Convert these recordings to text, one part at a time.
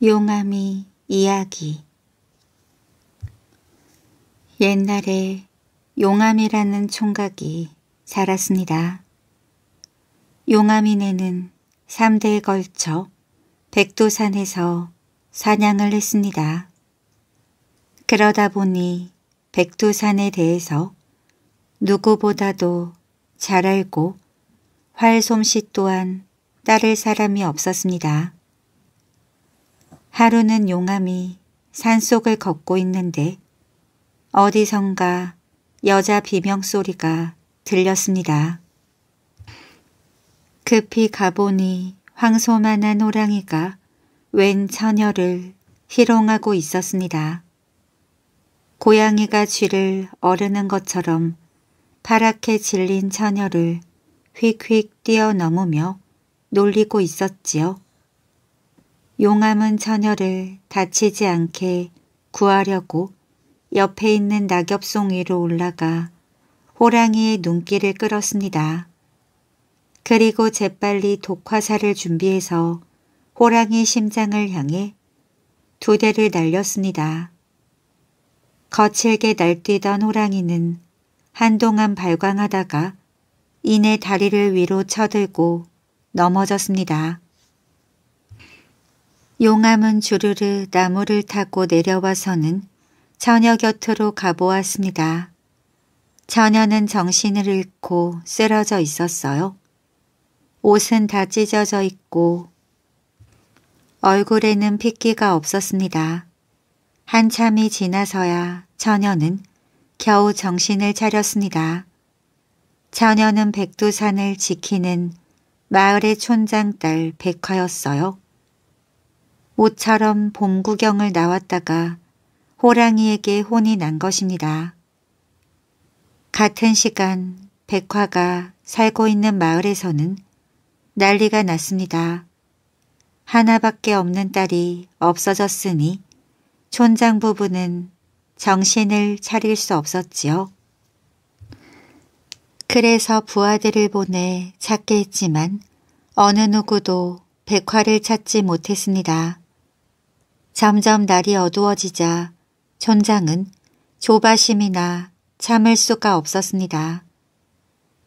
용암이 이야기 옛날에 용암이라는 총각이 살았습니다. 용암이네는 3대에 걸쳐 백두산에서 사냥을 했습니다. 그러다 보니 백두산에 대해서 누구보다도 잘 알고 활솜씨 또한 따를 사람이 없었습니다. 하루는 용암이 산속을 걷고 있는데 어디선가 여자 비명소리가 들렸습니다. 급히 가보니 황소만한 호랑이가 웬 처녀를 희롱하고 있었습니다. 고양이가 쥐를 어르는 것처럼 파랗게 질린 처녀를 휙휙 뛰어넘으며 놀리고 있었지요. 용암은 처녀를 다치지 않게 구하려고 옆에 있는 낙엽송 위로 올라가 호랑이의 눈길을 끌었습니다. 그리고 재빨리 독화살을 준비해서 호랑이 심장을 향해 두 대를 날렸습니다. 거칠게 날뛰던 호랑이는 한동안 발광하다가 이내 다리를 위로 쳐들고 넘어졌습니다. 용암은 주르르 나무를 타고 내려와서는 처녀 곁으로 가보았습니다. 처녀는 정신을 잃고 쓰러져 있었어요. 옷은 다 찢어져 있고 얼굴에는 핏기가 없었습니다. 한참이 지나서야 처녀는 겨우 정신을 차렸습니다. 처녀는 백두산을 지키는 마을의 촌장딸 백화였어요. 옷처럼봄 구경을 나왔다가 호랑이에게 혼이 난 것입니다. 같은 시간 백화가 살고 있는 마을에서는 난리가 났습니다. 하나밖에 없는 딸이 없어졌으니 촌장 부부는 정신을 차릴 수 없었지요. 그래서 부하들을 보내 찾게 했지만 어느 누구도 백화를 찾지 못했습니다. 점점 날이 어두워지자 촌장은 조바심이나 참을 수가 없었습니다.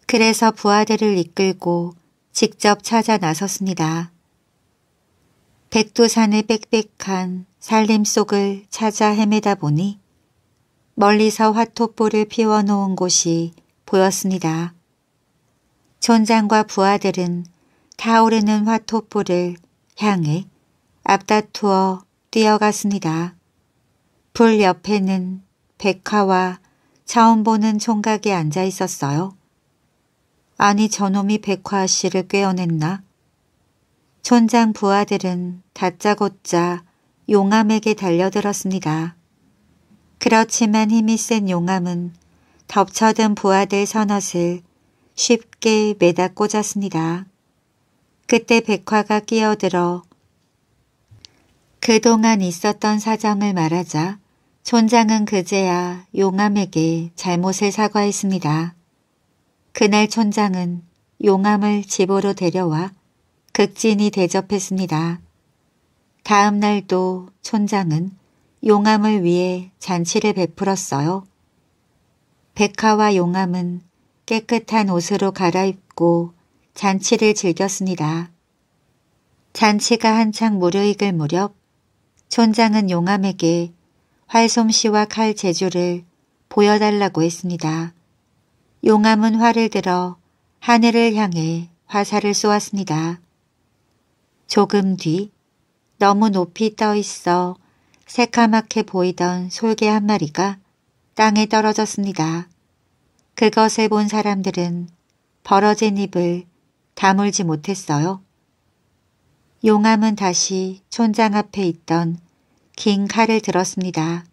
그래서 부하들을 이끌고 직접 찾아 나섰습니다. 백두산의 빽빽한 산림 속을 찾아 헤매다 보니 멀리서 화토불을 피워놓은 곳이 보였습니다. 촌장과 부하들은 타오르는 화토불을 향해 앞다투어 뛰어갔습니다. 불 옆에는 백화와 처음 보는 총각이 앉아 있었어요. 아니 저놈이 백화 씨를 꿰어냈나? 촌장 부하들은 다짜고짜 용암에게 달려들었습니다. 그렇지만 힘이 센 용암은 덮쳐든 부하들 선옷을 쉽게 매다 꽂았습니다. 그때 백화가 끼어들어 그동안 있었던 사정을 말하자 촌장은 그제야 용암에게 잘못을 사과했습니다. 그날 촌장은 용암을 집으로 데려와 극진히 대접했습니다. 다음 날도 촌장은 용암을 위해 잔치를 베풀었어요. 백화와 용암은 깨끗한 옷으로 갈아입고 잔치를 즐겼습니다. 잔치가 한창 무르익을 무렵 촌장은 용암에게 활솜씨와 칼 재주를 보여달라고 했습니다. 용암은 활을 들어 하늘을 향해 화살을 쏘았습니다. 조금 뒤 너무 높이 떠 있어 새카맣게 보이던 솔개 한 마리가 땅에 떨어졌습니다. 그것을 본 사람들은 벌어진 입을 다물지 못했어요. 용암은 다시 촌장 앞에 있던 긴 칼을 들었습니다.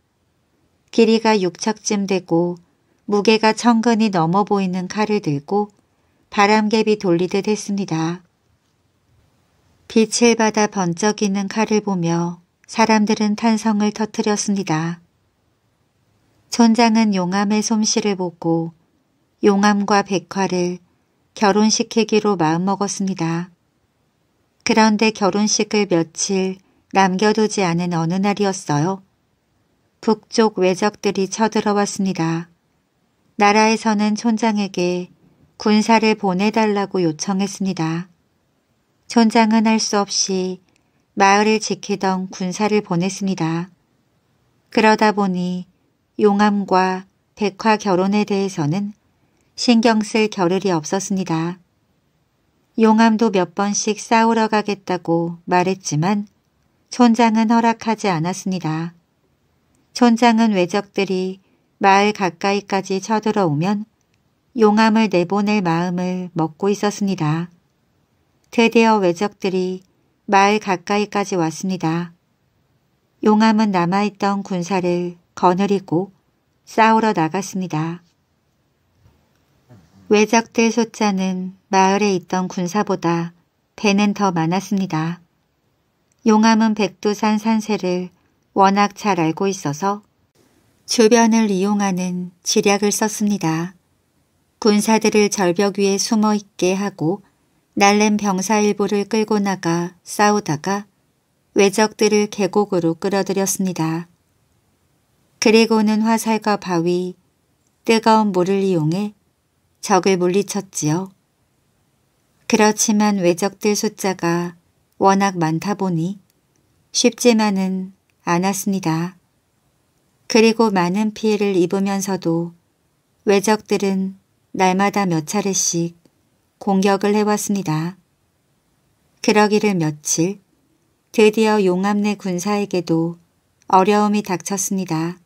길이가 육척쯤 되고 무게가 천근이 넘어 보이는 칼을 들고 바람개비 돌리듯 했습니다. 빛을 받아 번쩍이는 칼을 보며 사람들은 탄성을 터뜨렸습니다. 촌장은 용암의 솜씨를 보고 용암과 백화를 결혼시키기로 마음먹었습니다. 그런데 결혼식을 며칠 남겨두지 않은 어느 날이었어요. 북쪽 외적들이 쳐들어왔습니다. 나라에서는 촌장에게 군사를 보내달라고 요청했습니다. 촌장은 할 수 없이 마을을 지키던 군사를 보냈습니다. 그러다 보니 용암과 백화 결혼에 대해서는 신경 쓸 겨를이 없었습니다. 용암도 몇 번씩 싸우러 가겠다고 말했지만 촌장은 허락하지 않았습니다. 촌장은 외적들이 마을 가까이까지 쳐들어오면 용암을 내보낼 마음을 먹고 있었습니다. 드디어 외적들이 마을 가까이까지 왔습니다. 용암은 남아있던 군사를 거느리고 싸우러 나갔습니다. 외적들 숫자는 마을에 있던 군사보다 배는 더 많았습니다. 용암은 백두산 산세를 워낙 잘 알고 있어서 주변을 이용하는 지략을 썼습니다. 군사들을 절벽 위에 숨어 있게 하고 날렘 병사 일부를 끌고 나가 싸우다가 외적들을 계곡으로 끌어들였습니다. 그리고는 화살과 바위, 뜨거운 물을 이용해 적을 물리쳤지요. 그렇지만 외적들 숫자가 워낙 많다 보니 쉽지만은 않았습니다. 그리고 많은 피해를 입으면서도 외적들은 날마다 몇 차례씩 공격을 해왔습니다. 그러기를 며칠 드디어 용암 내 군사에게도 어려움이 닥쳤습니다.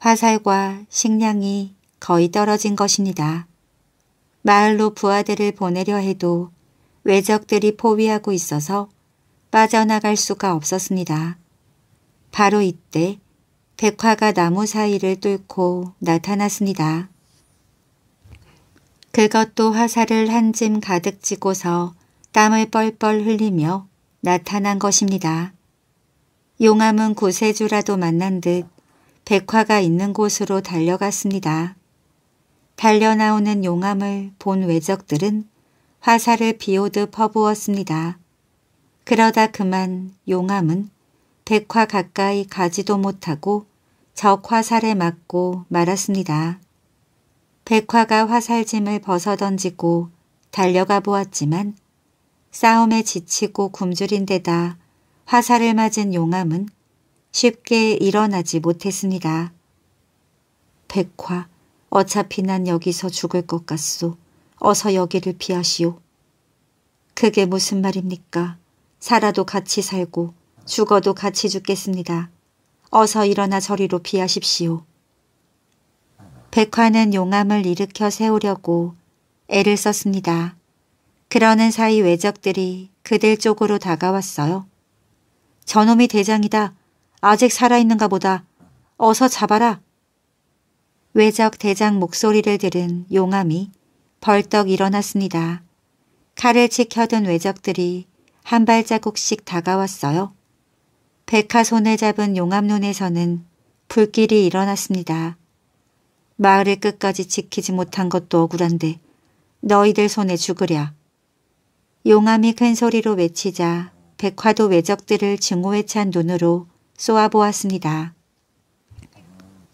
화살과 식량이 거의 떨어진 것입니다. 마을로 부하들을 보내려 해도 외적들이 포위하고 있어서 빠져나갈 수가 없었습니다. 바로 이때 백화가 나무 사이를 뚫고 나타났습니다. 그것도 화살을 한 짐 가득 쥐고서 땀을 뻘뻘 흘리며 나타난 것입니다. 용암은 구세주라도 만난 듯 백화가 있는 곳으로 달려갔습니다. 달려나오는 용암을 본 외적들은 화살을 비오듯 퍼부었습니다. 그러다 그만 용암은 백화 가까이 가지도 못하고 적 화살에 맞고 말았습니다. 백화가 화살짐을 벗어던지고 달려가 보았지만 싸움에 지치고 굶주린 데다 화살을 맞은 용암은 쉽게 일어나지 못했습니다. 백화 어차피 난 여기서 죽을 것 같소. 어서 여기를 피하시오. 그게 무슨 말입니까? 살아도 같이 살고 죽어도 같이 죽겠습니다. 어서 일어나 저리로 피하십시오. 백화는 용암을 일으켜 세우려고 애를 썼습니다. 그러는 사이 외적들이 그들 쪽으로 다가왔어요. 저놈이 대장이다. 아직 살아있는가 보다. 어서 잡아라. 외적 대장 목소리를 들은 용암이 벌떡 일어났습니다. 칼을 치켜든 외적들이 한 발자국씩 다가왔어요. 백화 손을 잡은 용암눈에서는 불길이 일어났습니다. 마을을 끝까지 지키지 못한 것도 억울한데 너희들 손에 죽으랴. 용암이 큰 소리로 외치자 백화도 외적들을 증오에 찬 눈으로 쏘아보았습니다.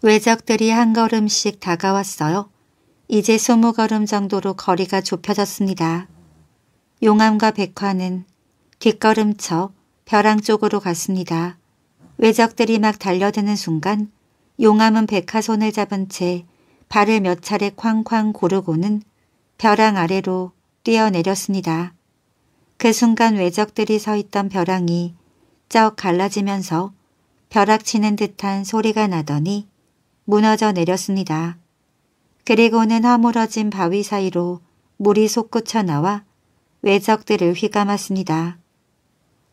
외적들이 한 걸음씩 다가왔어요. 이제 스무 걸음 정도로 거리가 좁혀졌습니다. 용암과 백화는 뒷걸음쳐 벼랑 쪽으로 갔습니다. 외적들이 막 달려드는 순간 용암은 백화 손을 잡은 채 발을 몇 차례 쾅쾅 고르고는 벼랑 아래로 뛰어내렸습니다. 그 순간 외적들이 서 있던 벼랑이 쩍 갈라지면서 벼락치는 듯한 소리가 나더니 무너져 내렸습니다. 그리고는 허물어진 바위 사이로 물이 솟구쳐 나와 외적들을 휘감았습니다.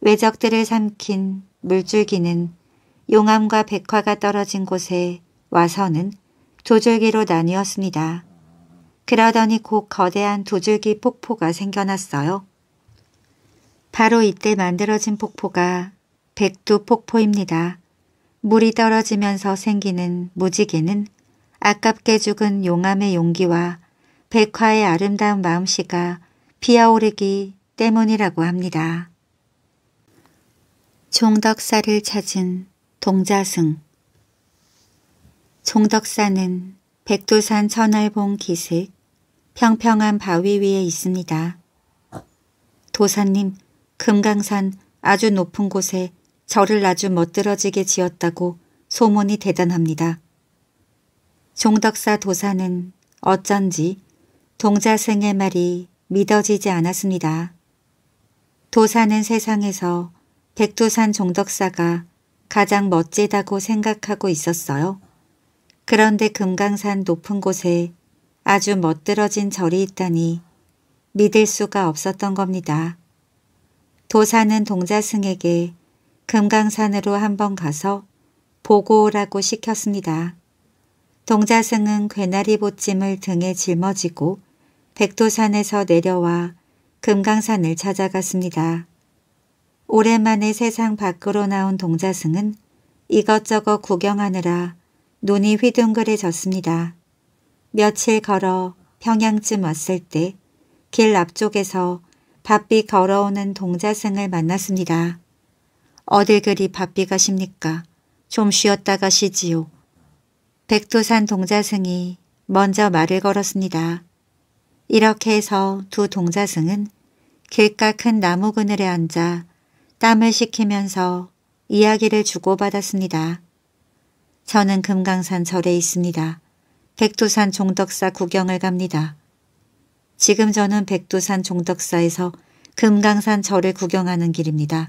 외적들을 삼킨 물줄기는 용암과 백화가 떨어진 곳에 와서는 두 줄기로 나뉘었습니다. 그러더니 곧 거대한 두 줄기 폭포가 생겨났어요. 바로 이때 만들어진 폭포가 백두 폭포입니다. 물이 떨어지면서 생기는 무지개는 아깝게 죽은 용암의 용기와 백화의 아름다운 마음씨가 피어오르기 때문이라고 합니다. 종덕사를 찾은 동자승 종덕사는 백두산 천알봉 기슭 평평한 바위 위에 있습니다. 도사님, 금강산 아주 높은 곳에 저를 아주 멋들어지게 지었다고 소문이 대단합니다. 종덕사 도사는 어쩐지 동자승의 말이 믿어지지 않았습니다. 도사는 세상에서 백두산 종덕사가 가장 멋지다고 생각하고 있었어요. 그런데 금강산 높은 곳에 아주 멋들어진 절이 있다니 믿을 수가 없었던 겁니다. 도사는 동자승에게 금강산으로 한번 가서 보고 오라고 시켰습니다. 동자승은 괴나리 보찜을 등에 짊어지고 백도산에서 내려와 금강산을 찾아갔습니다. 오랜만에 세상 밖으로 나온 동자승은 이것저것 구경하느라 눈이 휘둥그레졌습니다. 며칠 걸어 평양쯤 왔을 때 길 앞쪽에서 바삐 걸어오는 동자승을 만났습니다. 어딜 그리 바삐 가십니까? 좀 쉬었다 가시지요. 백두산 동자승이 먼저 말을 걸었습니다. 이렇게 해서 두 동자승은 길가 큰 나무 그늘에 앉아 땀을 식히면서 이야기를 주고받았습니다. 저는 금강산 절에 있습니다. 백두산 종덕사 구경을 갑니다. 지금 저는 백두산 종덕사에서 금강산 절을 구경하는 길입니다.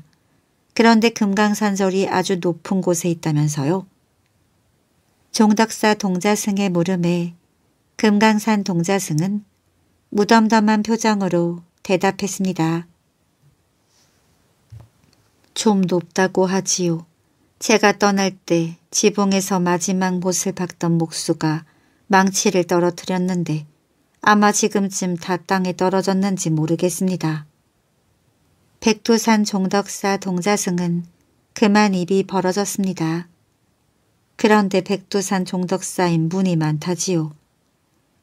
그런데 금강산절이 아주 높은 곳에 있다면서요. 종덕사 동자승의 물음에 금강산 동자승은 무덤덤한 표정으로 대답했습니다. 좀 높다고 하지요. 제가 떠날 때 지붕에서 마지막 못을 박던 목수가 망치를 떨어뜨렸는데 아마 지금쯤 다 땅에 떨어졌는지 모르겠습니다. 백두산 종덕사 동자승은 그만 입이 벌어졌습니다. 그런데 백두산 종덕사 인분이 많다지요.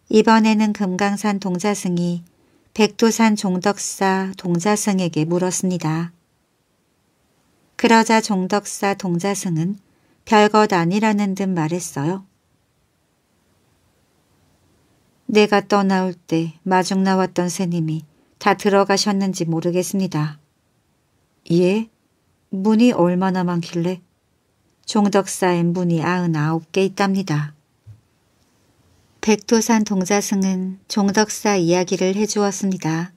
이번에는 금강산 동자승이 백두산 종덕사 동자승에게 물었습니다. 그러자 종덕사 동자승은 별것 아니라는 듯 말했어요. 내가 떠나올 때 마중 나왔던 스님이 다 들어가셨는지 모르겠습니다. 예, 문이 얼마나 많길래? 종덕 사인 문이 아흔아홉 개 있답니다. 백도산 동자승은 종덕사 이야기를 해주었습니다.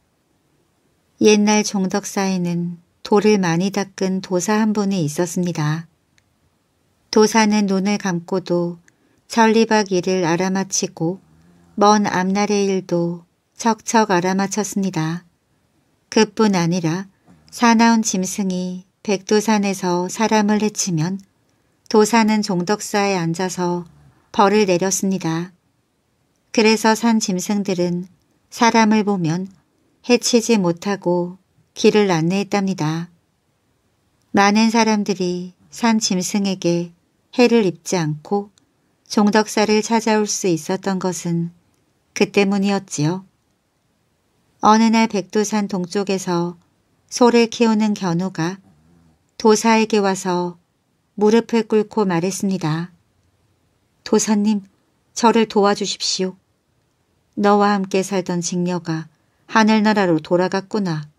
옛날 종덕사에는 돌을 많이 닦은 도사 한 분이 있었습니다. 도사는 눈을 감고도 천리박 일을 알아맞히고 먼 앞날의 일도 척척 알아맞혔습니다. 그뿐 아니라 사나운 짐승이 백두산에서 사람을 해치면 도사는 종덕사에 앉아서 벌을 내렸습니다. 그래서 산 짐승들은 사람을 보면 해치지 못하고 길을 안내했답니다. 많은 사람들이 산 짐승에게 해를 입지 않고 종덕사를 찾아올 수 있었던 것은 그 때문이었지요. 어느 날 백두산 동쪽에서 소를 키우는 견우가 도사에게 와서 무릎을 꿇고 말했습니다. 도사님, 저를 도와주십시오. 너와 함께 살던 직녀가 하늘나라로 돌아갔구나.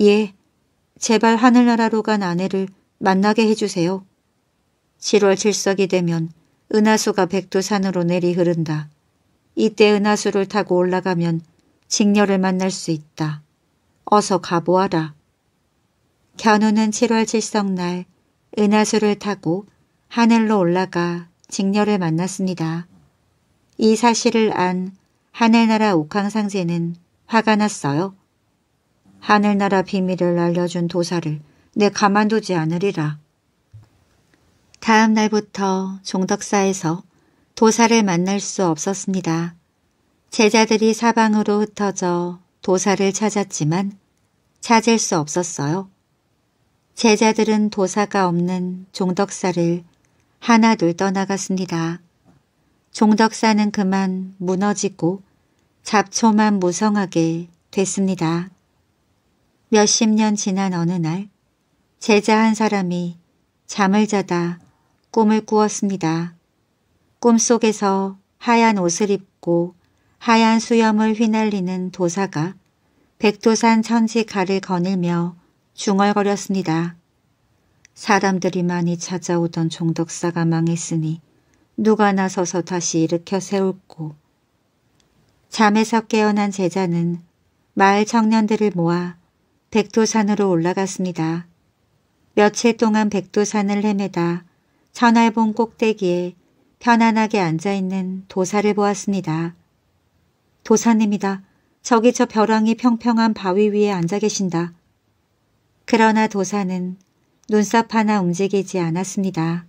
예, 제발 하늘나라로 간 아내를 만나게 해주세요. 7월 7석이 되면 은하수가 백두산으로 내리 흐른다. 이때 은하수를 타고 올라가면 직녀를 만날 수 있다. 어서 가보아라. 견우는 7월 칠성날 은하수를 타고 하늘로 올라가 직녀를 만났습니다. 이 사실을 안 하늘나라 옥황상제는 화가 났어요. 하늘나라 비밀을 알려준 도사를 내 가만두지 않으리라. 다음 날부터 종덕사에서 도사를 만날 수 없었습니다. 제자들이 사방으로 흩어져 도사를 찾았지만 찾을 수 없었어요. 제자들은 도사가 없는 종덕사를 하나둘 떠나갔습니다. 종덕사는 그만 무너지고 잡초만 무성하게 됐습니다. 몇십 년 지난 어느 날 제자 한 사람이 잠을 자다 꿈을 꾸었습니다. 꿈속에서 하얀 옷을 입고 하얀 수염을 휘날리는 도사가 백두산 천지가를 거닐며 중얼거렸습니다. 사람들이 많이 찾아오던 종덕사가 망했으니 누가 나서서 다시 일으켜 세울고 잠에서 깨어난 제자는 마을 청년들을 모아 백두산으로 올라갔습니다. 며칠 동안 백두산을 헤매다 천알봉 꼭대기에 편안하게 앉아있는 도사를 보았습니다. 도사님이다. 저기 저 벼랑이 평평한 바위 위에 앉아 계신다. 그러나 도사는 눈썹 하나 움직이지 않았습니다.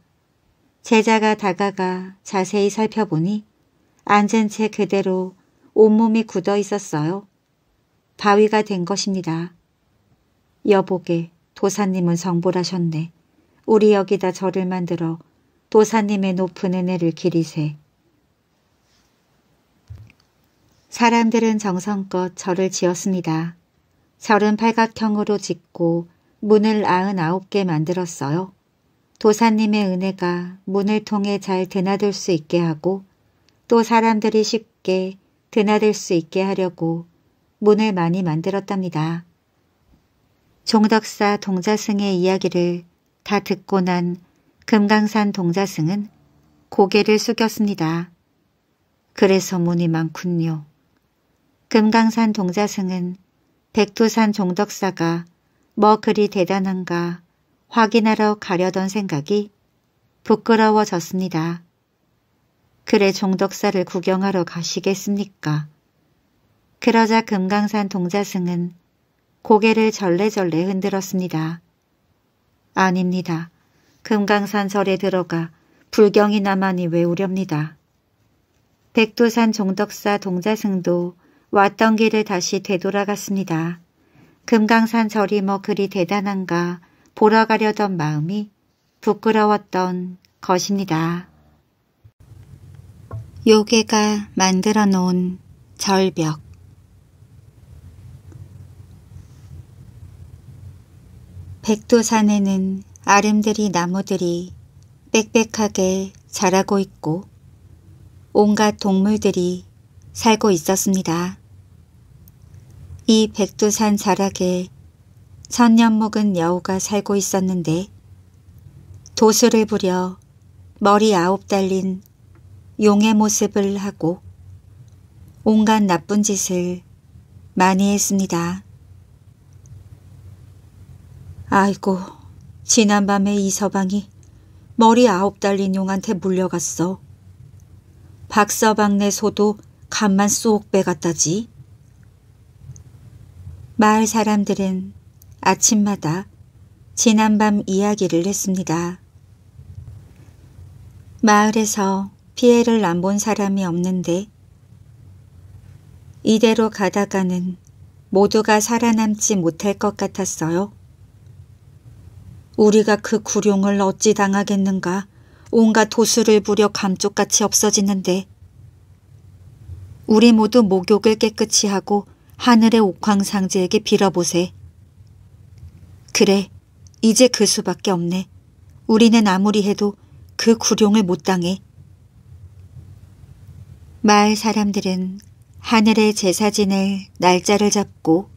제자가 다가가 자세히 살펴보니 앉은 채 그대로 온몸이 굳어 있었어요. 바위가 된 것입니다. 여보게 도사님은 성불하셨네. 우리 여기다 절을 만들어 도사님의 높은 은혜를 기리세. 사람들은 정성껏 절을 지었습니다. 절은 팔각형으로 짓고 문을 99개 만들었어요. 도사님의 은혜가 문을 통해 잘 드나들 수 있게 하고 또 사람들이 쉽게 드나들 수 있게 하려고 문을 많이 만들었답니다. 종덕사 동자승의 이야기를 다 듣고 난 금강산 동자승은 고개를 숙였습니다. 그래서 문이 많군요. 금강산 동자승은 백두산 종덕사가 뭐 그리 대단한가 확인하러 가려던 생각이 부끄러워졌습니다. 그래 종덕사를 구경하러 가시겠습니까? 그러자 금강산 동자승은 고개를 절레절레 흔들었습니다. 아닙니다. 금강산 절에 들어가 불경이나만이 외우렵니다. 백두산 종덕사 동자승도 왔던 길을 다시 되돌아갔습니다. 금강산 절이 뭐 그리 대단한가 보러 가려던 마음이 부끄러웠던 것입니다. 요괴가 만들어 놓은 절벽 백두산에는 아름드리 나무들이 빽빽하게 자라고 있고 온갖 동물들이 살고 있었습니다. 이 백두산 자락에 천년 묵은 여우가 살고 있었는데 도수를 부려 머리 아홉 달린 용의 모습을 하고 온갖 나쁜 짓을 많이 했습니다. 아이고 지난밤에 이 서방이 머리 아홉 달린 용한테 물려갔어. 박서방 내 소도 간만 쏙 빼갔다지. 마을 사람들은 아침마다 지난밤 이야기를 했습니다. 마을에서 피해를 안 본 사람이 없는데 이대로 가다가는 모두가 살아남지 못할 것 같았어요. 우리가 그 구룡을 어찌 당하겠는가 온갖 도수를 부려 감쪽같이 없어지는데 우리 모두 목욕을 깨끗이 하고 하늘의 옥황상제에게 빌어보세. 그래, 이제 그 수밖에 없네. 우리는 아무리 해도 그 구룡을 못 당해. 마을 사람들은 하늘의 제사 지낼 날짜를 잡고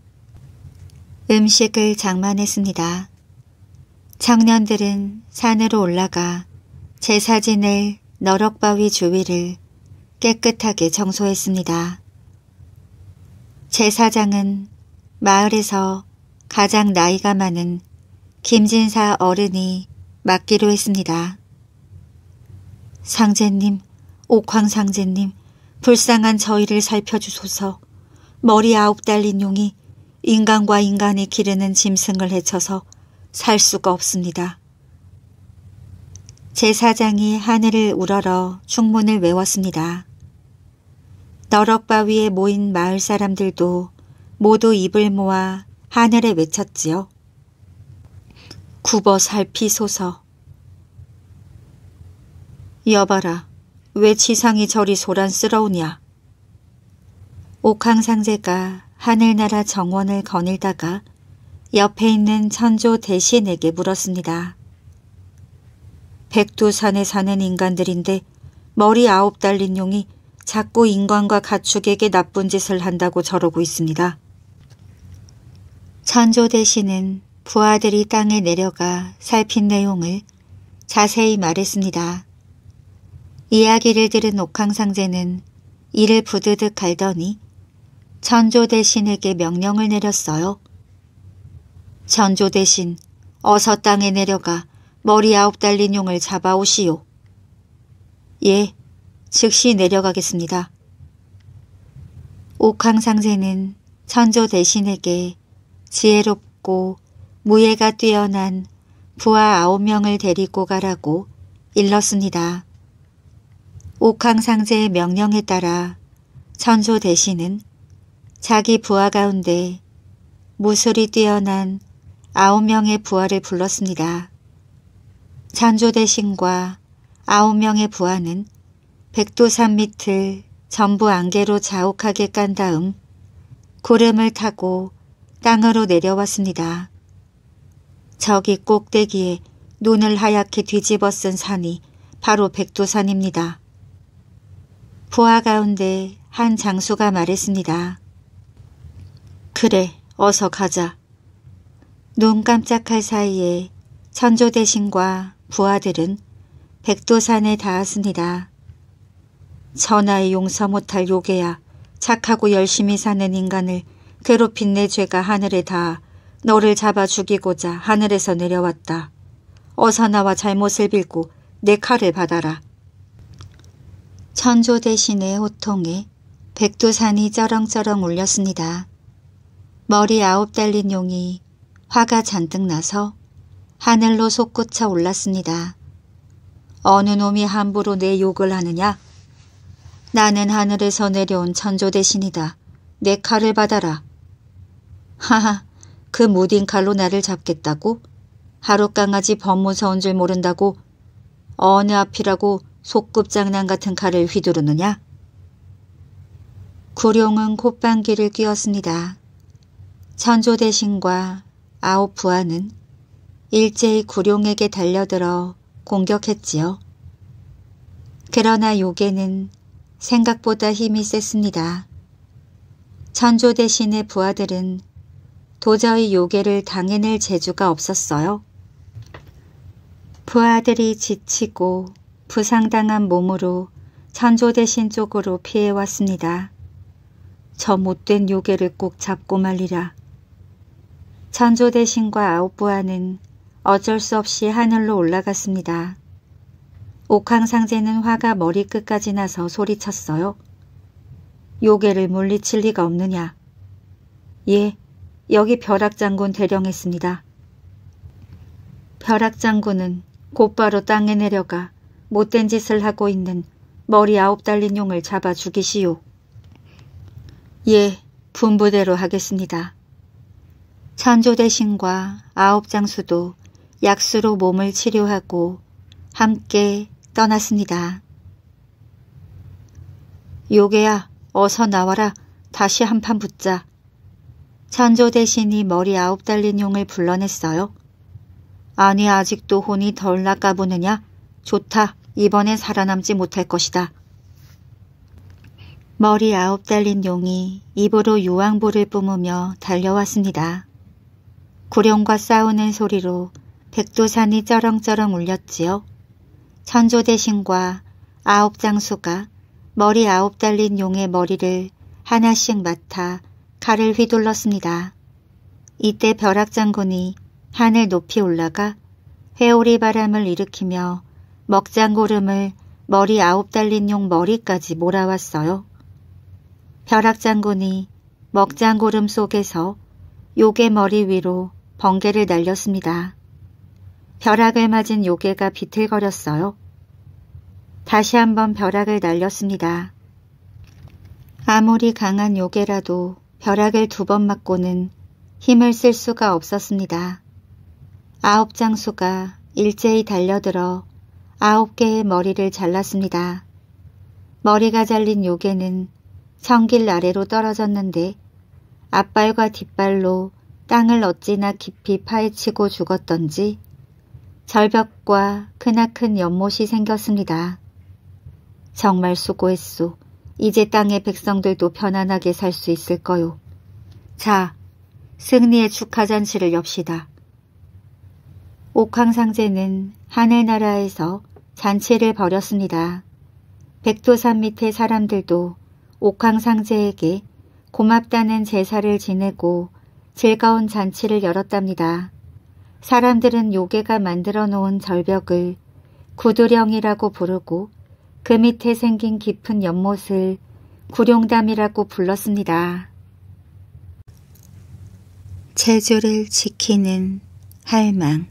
음식을 장만했습니다. 청년들은 산으로 올라가 제사 지낼 너럭바위 주위를 깨끗하게 청소했습니다 제사장은 마을에서 가장 나이가 많은 김진사 어른이 맡기로 했습니다. 상제님, 옥황상제님, 불쌍한 저희를 살펴주소서 머리 아홉 달린 용이 인간과 인간이 기르는 짐승을 해쳐서 살 수가 없습니다. 제사장이 하늘을 우러러 충문을 외웠습니다. 너럭바위에 모인 마을 사람들도 모두 입을 모아 하늘에 외쳤지요. 굽어 살피소서. 여봐라, 왜 지상이 저리 소란스러우냐. 옥황상제가 하늘나라 정원을 거닐다가 옆에 있는 천조 대신에게 물었습니다. 백두산에 사는 인간들인데 머리 아홉 달린 용이 자꾸 인간과 가축에게 나쁜 짓을 한다고 저러고 있습니다. 천조 대신은 부하들이 땅에 내려가 살핀 내용을 자세히 말했습니다. 이야기를 들은 옥황상제는 이를 부드득 갈더니 천조 대신에게 명령을 내렸어요. 천조 대신 어서 땅에 내려가 머리 아홉 달린 용을 잡아오시오. 예, 즉시 내려가겠습니다. 옥황상제는 천조 대신에게 지혜롭고 무예가 뛰어난 부하 아홉 명을 데리고 가라고 일렀습니다. 옥황상제의 명령에 따라 천조 대신은 자기 부하 가운데 무술이 뛰어난 아홉 명의 부하를 불렀습니다. 천조 대신과 아홉 명의 부하는 백도산 밑을 전부 안개로 자욱하게 깐 다음 구름을 타고 땅으로 내려왔습니다. 저기 꼭대기에 눈을 하얗게 뒤집어 쓴 산이 바로 백두산입니다. 부하 가운데 한 장수가 말했습니다. 그래, 어서 가자. 눈 깜짝할 사이에 천조대신과 부하들은 백두산에 닿았습니다. 천하의 용서 못할 요괴야 착하고 열심히 사는 인간을 괴롭힌 내 죄가 하늘에 닿아 너를 잡아 죽이고자 하늘에서 내려왔다. 어서 나와 잘못을 빌고 내 칼을 받아라. 천조 대신의 호통에 백두산이 쩌렁쩌렁 울렸습니다. 머리 아홉 달린 용이 화가 잔뜩 나서 하늘로 솟구쳐 올랐습니다. 어느 놈이 함부로 내 욕을 하느냐? 나는 하늘에서 내려온 천조 대신이다. 내 칼을 받아라. 하하, 그 무딘 칼로 나를 잡겠다고? 하루 강아지 법무서운 줄 모른다고 어느 앞이라고 속급장난 같은 칼을 휘두르느냐? 구룡은 콧방귀를 뀌었습니다. 천조 대신과 아홉 부하는 일제히 구룡에게 달려들어 공격했지요. 그러나 요괴는 생각보다 힘이 셌습니다. 천조 대신의 부하들은 도저히 요괴를 당해낼 재주가 없었어요. 부하들이 지치고 부상당한 몸으로 천조 대신 쪽으로 피해왔습니다. 저 못된 요괴를 꼭 잡고 말리라. 천조 대신과 아홉 부하는 어쩔 수 없이 하늘로 올라갔습니다. 옥황상제는 화가 머리끝까지 나서 소리쳤어요. 요괴를 물리칠 리가 없느냐. 예, 여기 벼락장군 대령했습니다. 벼락장군은 곧바로 땅에 내려가 못된 짓을 하고 있는 머리 아홉 달린 용을 잡아 죽이시오. 예, 분부대로 하겠습니다. 천조대신과 아홉 장수도 약수로 몸을 치료하고 함께 떠났습니다. 요괴야, 어서 나와라. 다시 한 판 붙자. 천조 대신이 머리 아홉 달린 용을 불러냈어요. 아니 아직도 혼이 덜낚까보느냐 좋다. 이번엔 살아남지 못할 것이다. 머리 아홉 달린 용이 입으로 유황보를 뿜으며 달려왔습니다. 구룡과 싸우는 소리로 백두산이 쩌렁쩌렁 울렸지요. 천조대신과 아홉 장수가 머리 아홉 달린 용의 머리를 하나씩 맡아 칼을 휘둘렀습니다. 이때 벼락장군이 하늘 높이 올라가 회오리 바람을 일으키며 먹장고름을 머리 아홉 달린 용 머리까지 몰아왔어요. 벼락장군이 먹장고름 속에서 욕의 머리 위로 번개를 날렸습니다. 벼락을 맞은 요괴가 비틀거렸어요. 다시 한번 벼락을 날렸습니다. 아무리 강한 요괴라도 벼락을 두 번 맞고는 힘을 쓸 수가 없었습니다. 아홉 장수가 일제히 달려들어 아홉 개의 머리를 잘랐습니다. 머리가 잘린 요괴는 청길 아래로 떨어졌는데 앞발과 뒷발로 땅을 어찌나 깊이 파헤치고 죽었던지 절벽과 크나큰 연못이 생겼습니다. 정말 수고했소. 이제 땅의 백성들도 편안하게 살 수 있을 거요. 자, 승리의 축하잔치를 엽시다. 옥황상제는 하늘나라에서 잔치를 벌였습니다. 백두산 밑의 사람들도 옥황상제에게 고맙다는 제사를 지내고 즐거운 잔치를 열었답니다. 사람들은 요괴가 만들어 놓은 절벽을 구두령이라고 부르고 그 밑에 생긴 깊은 연못을 구룡담이라고 불렀습니다. 제주를 지키는 할망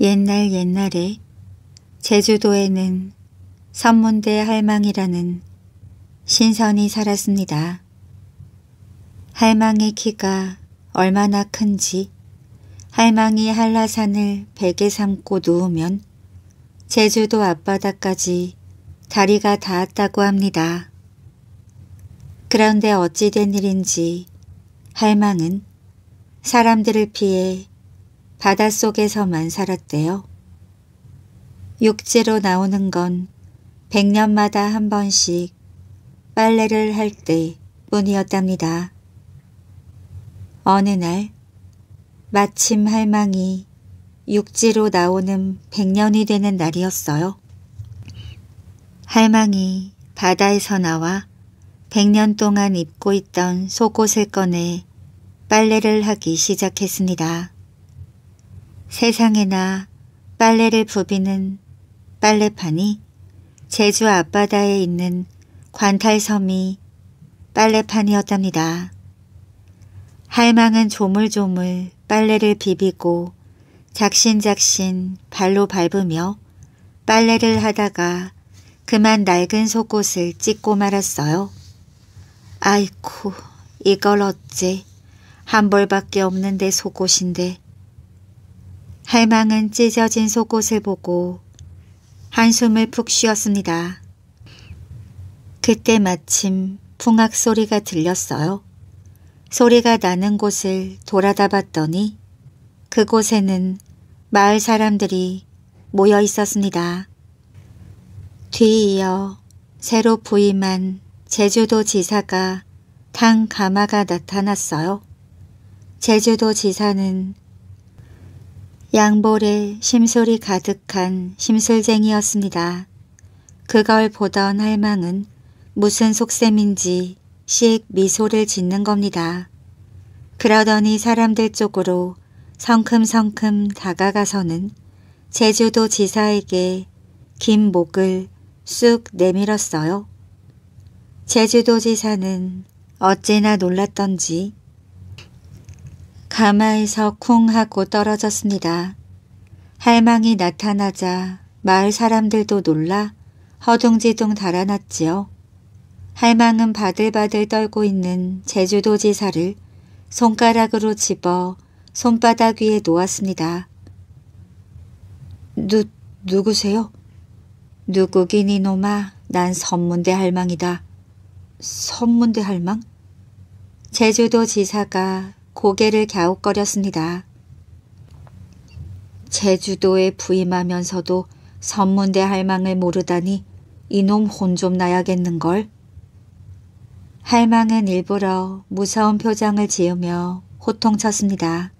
옛날 옛날에 제주도에는 선문대 할망이라는 신선이 살았습니다. 할망의 키가 얼마나 큰지 할망이 한라산을 베개 삼고 누우면 제주도 앞바다까지 다리가 닿았다고 합니다. 그런데 어찌 된 일인지 할망은 사람들을 피해 바닷속에서만 살았대요. 육지로 나오는 건백년마다한 번씩 빨래를 할 때 뿐이었답니다. 어느 날 마침 할망이 육지로 나오는 백년이 되는 날이었어요. 할망이 바다에서 나와 백년 동안 입고 있던 속옷을 꺼내 빨래를 하기 시작했습니다. 세상에나 빨래를 부비는 빨래판이 제주 앞바다에 있는 관탈섬이 빨래판이었답니다. 할망은 조물조물 빨래를 비비고 작신작신 발로 밟으며 빨래를 하다가 그만 낡은 속옷을 찢고 말았어요. 아이쿠 이걸 어째 한 벌밖에 없는 데 속옷인데 할망은 찢어진 속옷을 보고 한숨을 푹 쉬었습니다. 그때 마침 풍악 소리가 들렸어요. 소리가 나는 곳을 돌아다 봤더니 그곳에는 마을 사람들이 모여 있었습니다. 뒤이어 새로 부임한 제주도 지사가 당 가마가 나타났어요. 제주도 지사는 양볼에 심술이 가득한 심술쟁이였습니다. 그걸 보던 할망은 무슨 속셈인지 씩 미소를 짓는 겁니다. 그러더니 사람들 쪽으로 성큼성큼 다가가서는 제주도 지사에게 긴 목을 쑥 내밀었어요. 제주도 지사는 어찌나 놀랐던지 가마에서 쿵 하고 떨어졌습니다. 할망이 나타나자 마을 사람들도 놀라 허둥지둥 달아났지요. 할망은 바들바들 떨고 있는 제주도지사를 손가락으로 집어 손바닥 위에 놓았습니다. 누, 누구세요? 누구긴 이놈아, 난 선문대 할망이다. 선문대 할망? 제주도 지사가 고개를 갸웃거렸습니다. 제주도에 부임하면서도 선문대 할망을 모르다니 이놈 혼 좀 나야겠는걸. 할망은 일부러 무서운 표정을 지으며 호통쳤습니다.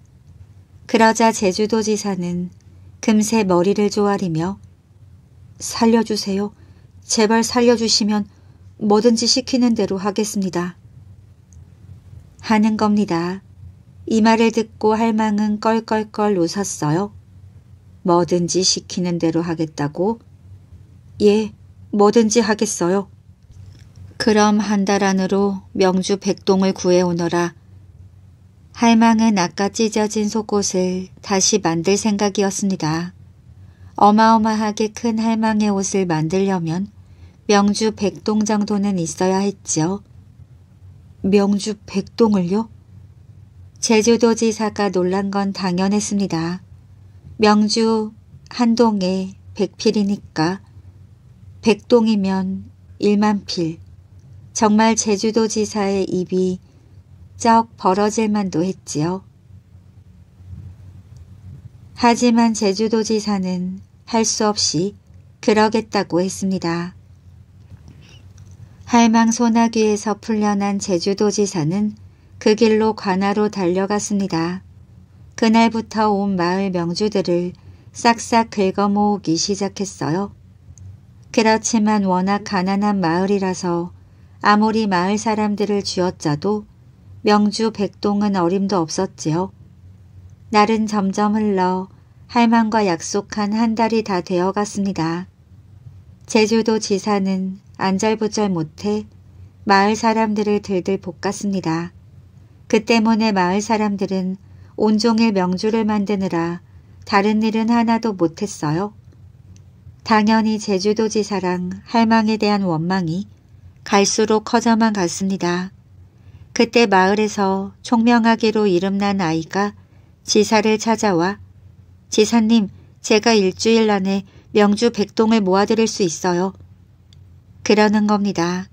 그러자 제주도지사는 금세 머리를 조아리며 살려주세요. 제발 살려주시면 뭐든지 시키는 대로 하겠습니다. 하는 겁니다. 이 말을 듣고 할망은 껄껄껄 웃었어요. 뭐든지 시키는 대로 하겠다고? 예, 뭐든지 하겠어요. 그럼 한 달 안으로 명주 백동을 구해오너라. 할망은 아까 찢어진 속옷을 다시 만들 생각이었습니다. 어마어마하게 큰 할망의 옷을 만들려면 명주 백동 장도는 있어야 했죠. 명주 백동을요? 제주도 지사가 놀란 건 당연했습니다. 명주 한동에 백필이니까 백동이면 1만 필. 정말 제주도 지사의 입이 쩍 벌어질 만도 했지요. 하지만 제주도 지사는 할 수 없이 그러겠다고 했습니다. 할망 소나기에서 풀려난 제주도 지사는 그 길로 관아로 달려갔습니다. 그날부터 온 마을 명주들을 싹싹 긁어모으기 시작했어요. 그렇지만 워낙 가난한 마을이라서 아무리 마을 사람들을 쥐었자도 명주 백동은 어림도 없었지요. 날은 점점 흘러 할망과 약속한 한 달이 다 되어갔습니다. 제주도 지사는 안절부절 못해 마을 사람들을 들들 볶았습니다. 그 때문에 마을 사람들은 온종일 명주를 만드느라 다른 일은 하나도 못했어요. 당연히 제주도 지사랑 할망에 대한 원망이 갈수록 커져만 갔습니다. 그때 마을에서 총명하기로 이름난 아이가 지사를 찾아와 지사님 제가 일주일 안에 명주 백동을 모아드릴 수 있어요. 그러는 겁니다.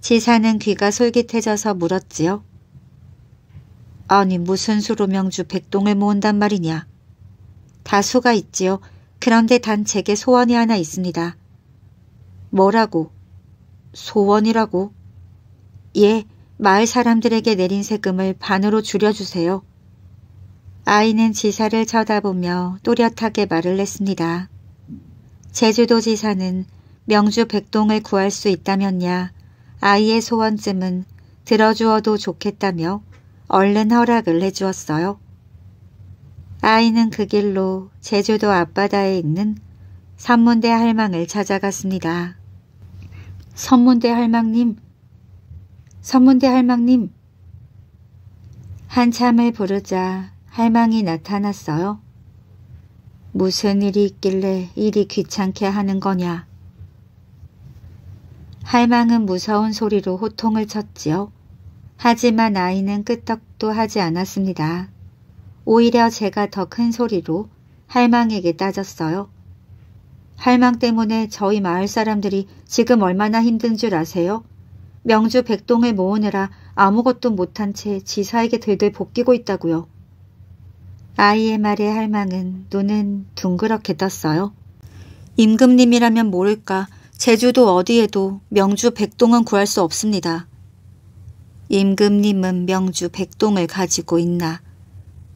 지사는 귀가 솔깃해져서 물었지요. 아니 무슨 수로 명주 백동을 모은단 말이냐. 다수가 있지요. 그런데 단 제게 소원이 하나 있습니다. 뭐라고? 소원이라고. 예, 마을 사람들에게 내린 세금을 반으로 줄여주세요. 아이는 지사를 쳐다보며 또렷하게 말을 했습니다. 제주도 지사는 명주 백동을 구할 수 있다면야 아이의 소원쯤은 들어주어도 좋겠다며 얼른 허락을 해주었어요. 아이는 그 길로 제주도 앞바다에 있는 산문대 할망을 찾아갔습니다. 선문대 할망님, 선문대 할망님. 한참을 부르자 할망이 나타났어요. 무슨 일이 있길래 일이 귀찮게 하는 거냐. 할망은 무서운 소리로 호통을 쳤지요. 하지만 아이는 끄떡도 하지 않았습니다. 오히려 제가 더 큰 소리로 할망에게 따졌어요. 할망 때문에 저희 마을 사람들이 지금 얼마나 힘든 줄 아세요? 명주 백동을 모으느라 아무것도 못한 채 지사에게 들들 볶기고 있다고요. 아이의 말에 할망은 눈은 둥그렇게 떴어요. 임금님이라면 모를까 제주도 어디에도 명주 백동은 구할 수 없습니다. 임금님은 명주 백동을 가지고 있나?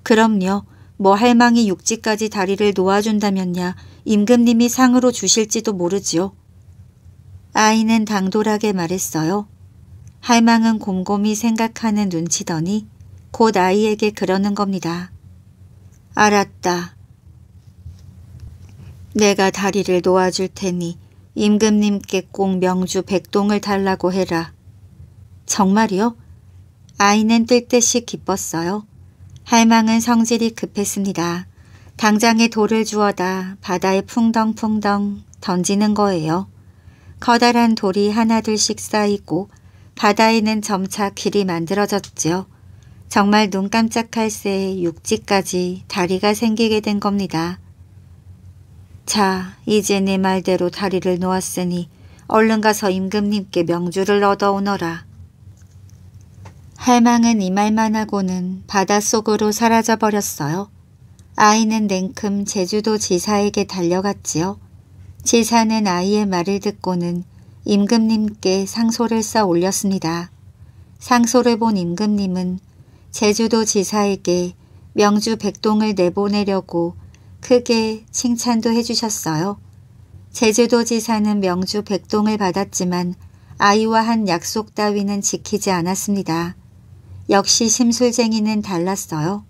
그럼요. 뭐 할망이 육지까지 다리를 놓아준다면야 임금님이 상으로 주실지도 모르지요. 아이는 당돌하게 말했어요. 할망은 곰곰이 생각하는 눈치더니 곧 아이에게 그러는 겁니다. 알았다. 내가 다리를 놓아줄 테니 임금님께 꼭 명주 백동을 달라고 해라. 정말이요? 아이는 뜰 듯이 기뻤어요. 할망은 성질이 급했습니다. 당장에 돌을 주워다 바다에 풍덩풍덩 던지는 거예요. 커다란 돌이 하나둘씩 쌓이고 바다에는 점차 길이 만들어졌죠 정말 눈 깜짝할 새에 육지까지 다리가 생기게 된 겁니다. 자, 이제 내 말대로 다리를 놓았으니 얼른 가서 임금님께 명주를 얻어오너라. 할망은 이 말만 하고는 바닷속으로 사라져 버렸어요. 아이는 냉큼 제주도 지사에게 달려갔지요. 지사는 아이의 말을 듣고는 임금님께 상소를 써 올렸습니다. 상소를 본 임금님은 제주도 지사에게 명주 백동을 내보내려고 크게 칭찬도 해주셨어요. 제주도 지사는 명주 백동을 받았지만 아이와 한 약속 따위는 지키지 않았습니다. 역시 심술쟁이는 달랐어요.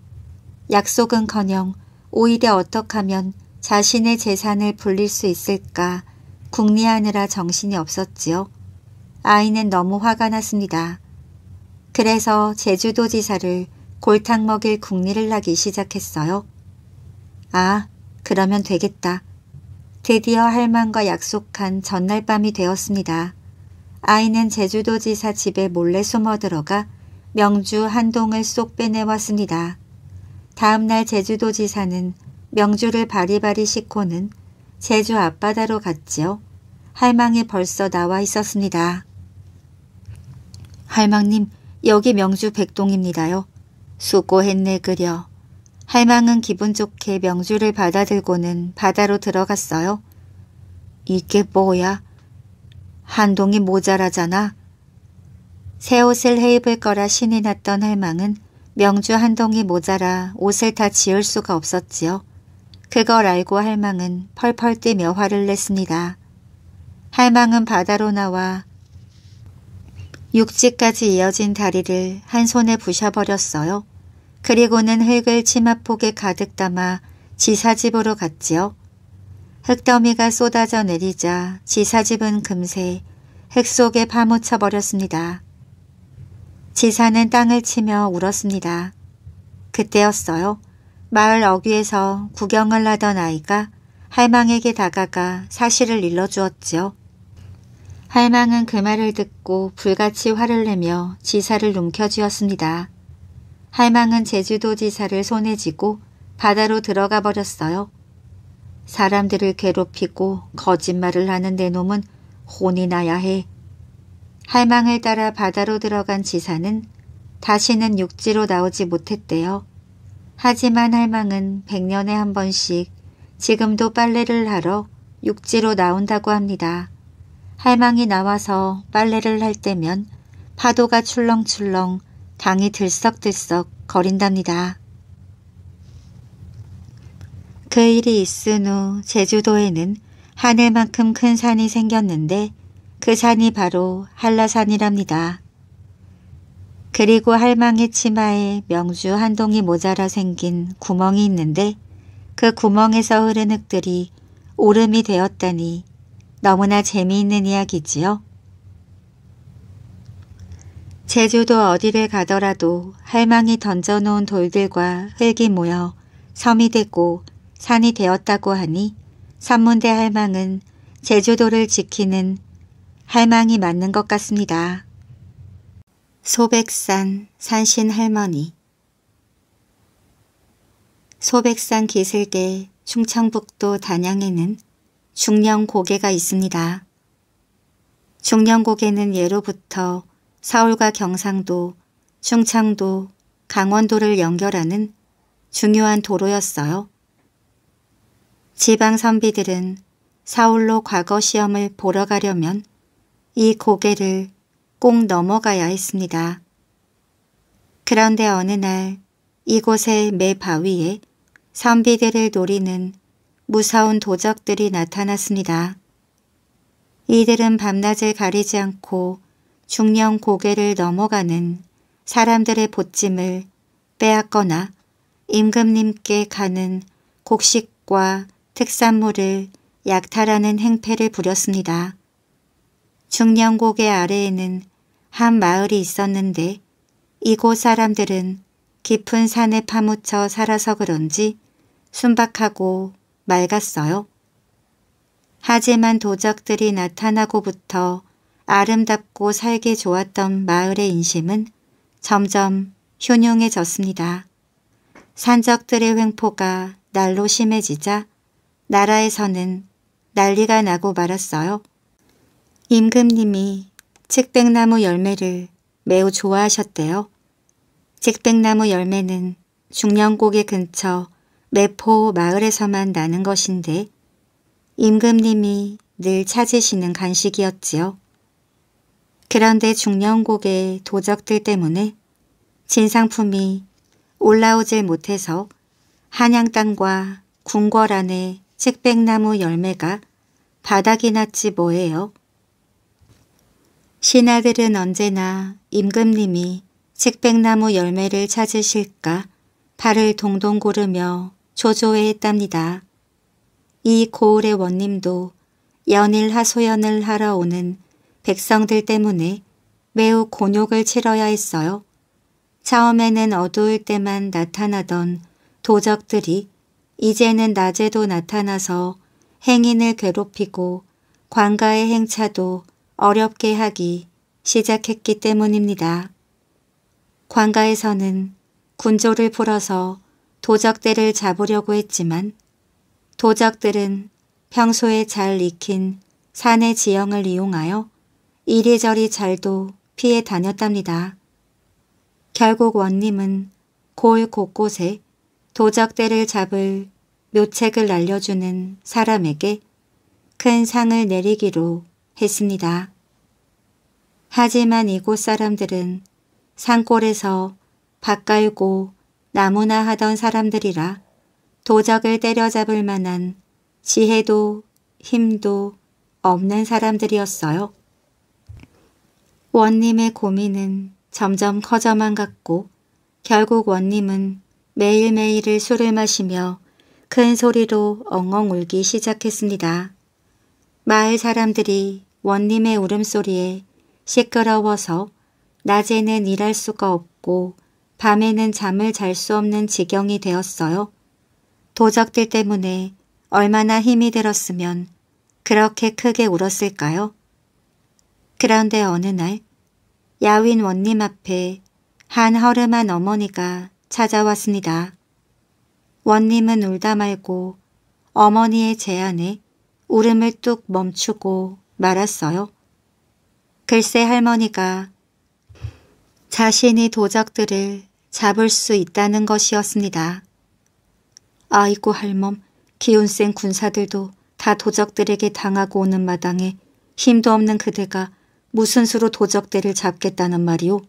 약속은커녕 오히려 어떡 하면 자신의 재산을 불릴 수 있을까 궁리하느라 정신이 없었지요. 아이는 너무 화가 났습니다. 그래서 제주도지사를 골탕 먹일 궁리를 하기 시작했어요. 아, 그러면 되겠다. 드디어 할망과 약속한 전날 밤이 되었습니다. 아이는 제주도지사 집에 몰래 숨어 들어가 명주 한동을 쏙 빼내왔습니다. 다음날 제주도지사는 명주를 바리바리 싣고는 제주 앞바다로 갔지요. 할망이 벌써 나와 있었습니다. 할망님, 여기 명주 백동입니다요. 수고했네 그려. 할망은 기분 좋게 명주를 받아들고는 바다로 들어갔어요. 이게 뭐야? 한동이 모자라잖아. 새 옷을 해입을 거라 신이 났던 할망은 명주 한 동이 모자라 옷을 다 지을 수가 없었지요. 그걸 알고 할망은 펄펄 뛰며 화를 냈습니다. 할망은 바다로 나와 육지까지 이어진 다리를 한 손에 부셔버렸어요. 그리고는 흙을 치마폭에 가득 담아 지사집으로 갔지요. 흙더미가 쏟아져 내리자 지사집은 금세 흙 속에 파묻혀 버렸습니다. 지사는 땅을 치며 울었습니다. 그때였어요. 마을 어귀에서 구경을 하던 아이가 할망에게 다가가 사실을 일러주었지요. 할망은 그 말을 듣고 불같이 화를 내며 지사를 움켜쥐었습니다. 할망은 제주도 지사를 손에 쥐고 바다로 들어가 버렸어요. 사람들을 괴롭히고 거짓말을 하는 내 놈은 혼이 나야 해. 할망을 따라 바다로 들어간 지사는 다시는 육지로 나오지 못했대요. 하지만 할망은 백년에 한 번씩 지금도 빨래를 하러 육지로 나온다고 합니다. 할망이 나와서 빨래를 할 때면 파도가 출렁출렁 당이 들썩들썩 거린답니다. 그 일이 있은 후 제주도에는 하늘만큼 큰 산이 생겼는데 그 산이 바로 한라산이랍니다. 그리고 할망의 치마에 명주 한 동이 모자라 생긴 구멍이 있는데 그 구멍에서 흐른 흙들이 오름이 되었다니 너무나 재미있는 이야기지요. 제주도 어디를 가더라도 할망이 던져놓은 돌들과 흙이 모여 섬이 되고 산이 되었다고 하니 산문대 할망은 제주도를 지키는 할망이 맞는 것 같습니다. 소백산 산신 할머니 소백산 기슭의 충청북도 단양에는 중령고개가 있습니다. 중령고개는 예로부터 서울과 경상도, 충청도, 강원도를 연결하는 중요한 도로였어요. 지방 선비들은 서울로 과거 시험을 보러 가려면 이 고개를 꼭 넘어가야 했습니다. 그런데 어느 날 이곳의 매 바위에 선비들을 노리는 무서운 도적들이 나타났습니다. 이들은 밤낮을 가리지 않고 중년 고개를 넘어가는 사람들의 보찜을 빼앗거나 임금님께 가는 곡식과 특산물을 약탈하는 행패를 부렸습니다. 중년고개 아래에는 한 마을이 있었는데 이곳 사람들은 깊은 산에 파묻혀 살아서 그런지 순박하고 맑았어요. 하지만 도적들이 나타나고부터 아름답고 살기 좋았던 마을의 인심은 점점 흉흉해졌습니다 산적들의 횡포가 날로 심해지자 나라에서는 난리가 나고 말았어요. 임금님이 측백나무 열매를 매우 좋아하셨대요. 측백나무 열매는 중년고개 근처 매포 마을에서만 나는 것인데 임금님이 늘 찾으시는 간식이었지요. 그런데 중년곡의 도적들 때문에 진상품이 올라오질 못해서 한양 땅과 궁궐 안에 측백나무 열매가 바닥이 났지 뭐예요. 신하들은 언제나 임금님이 책백나무 열매를 찾으실까 발을 동동 고르며 조조해했답니다. 이 고을의 원님도 연일 하소연을 하러 오는 백성들 때문에 매우 곤욕을 치러야 했어요. 처음에는 어두울 때만 나타나던 도적들이 이제는 낮에도 나타나서 행인을 괴롭히고 관가의 행차도 어렵게 하기 시작했기 때문입니다. 관가에서는 군조를 풀어서 도적대를 잡으려고 했지만 도적들은 평소에 잘 익힌 산의 지형을 이용하여 이리저리 잘도 피해 다녔답니다. 결국 원님은 골 곳곳에 도적대를 잡을 묘책을 날려주는 사람에게 큰 상을 내리기로 했습니다. 하지만 이곳 사람들은 산골에서 밭 깔고 나무나 하던 사람들이라 도적을 때려잡을 만한 지혜도 힘도 없는 사람들이었어요. 원님의 고민은 점점 커져만 갔고 결국 원님은 매일매일을 술을 마시며 큰 소리로 엉엉 울기 시작했습니다. 마을 사람들이 원님의 울음소리에 시끄러워서 낮에는 일할 수가 없고 밤에는 잠을 잘 수 없는 지경이 되었어요. 도적들 때문에 얼마나 힘이 들었으면 그렇게 크게 울었을까요? 그런데 어느 날 야윈 원님 앞에 한 허름한 어머니가 찾아왔습니다. 원님은 울다 말고 어머니의 제안에 울음을 뚝 멈추고 말았어요. 글쎄 할머니가 자신이 도적들을 잡을 수 있다는 것이었습니다. 아이고 할멈, 기운센 군사들도 다 도적들에게 당하고 오는 마당에 힘도 없는 그대가 무슨 수로 도적들을 잡겠다는 말이오?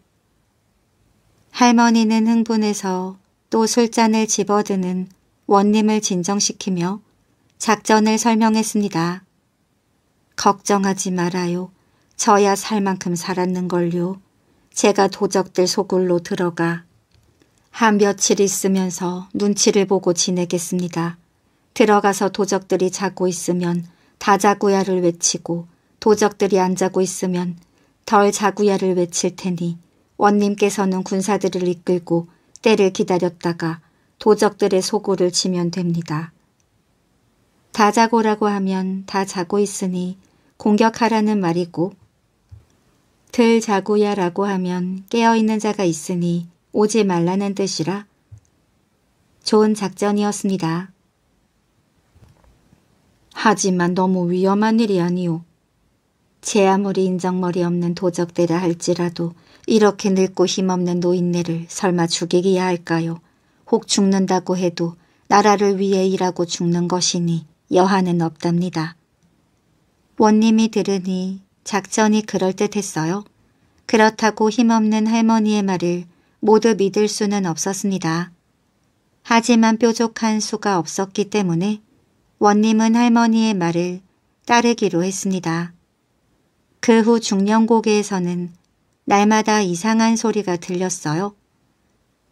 할머니는 흥분해서 또 술잔을 집어드는 원님을 진정시키며 작전을 설명했습니다. 걱정하지 말아요. 저야 살 만큼 살았는걸요. 제가 도적들 소굴로 들어가 한 며칠 있으면서 눈치를 보고 지내겠습니다. 들어가서 도적들이 자고 있으면 다 자구야를 외치고 도적들이 안 자고 있으면 덜 자구야를 외칠 테니 원님께서는 군사들을 이끌고 때를 기다렸다가 도적들의 소굴을 치면 됩니다. 다 자고라고 하면 다 자고 있으니 공격하라는 말이고 들 자구야라고 하면 깨어있는 자가 있으니 오지 말라는 뜻이라 좋은 작전이었습니다. 하지만 너무 위험한 일이 아니오. 제 아무리 인정머리 없는 도적대라 할지라도 이렇게 늙고 힘없는 노인네를 설마 죽이기야 할까요? 혹 죽는다고 해도 나라를 위해 일하고 죽는 것이니 여한은 없답니다. 원님이 들으니 작전이 그럴듯했어요. 그렇다고 힘없는 할머니의 말을 모두 믿을 수는 없었습니다. 하지만 뾰족한 수가 없었기 때문에 원님은 할머니의 말을 따르기로 했습니다. 그 후 중년고개에서는 날마다 이상한 소리가 들렸어요.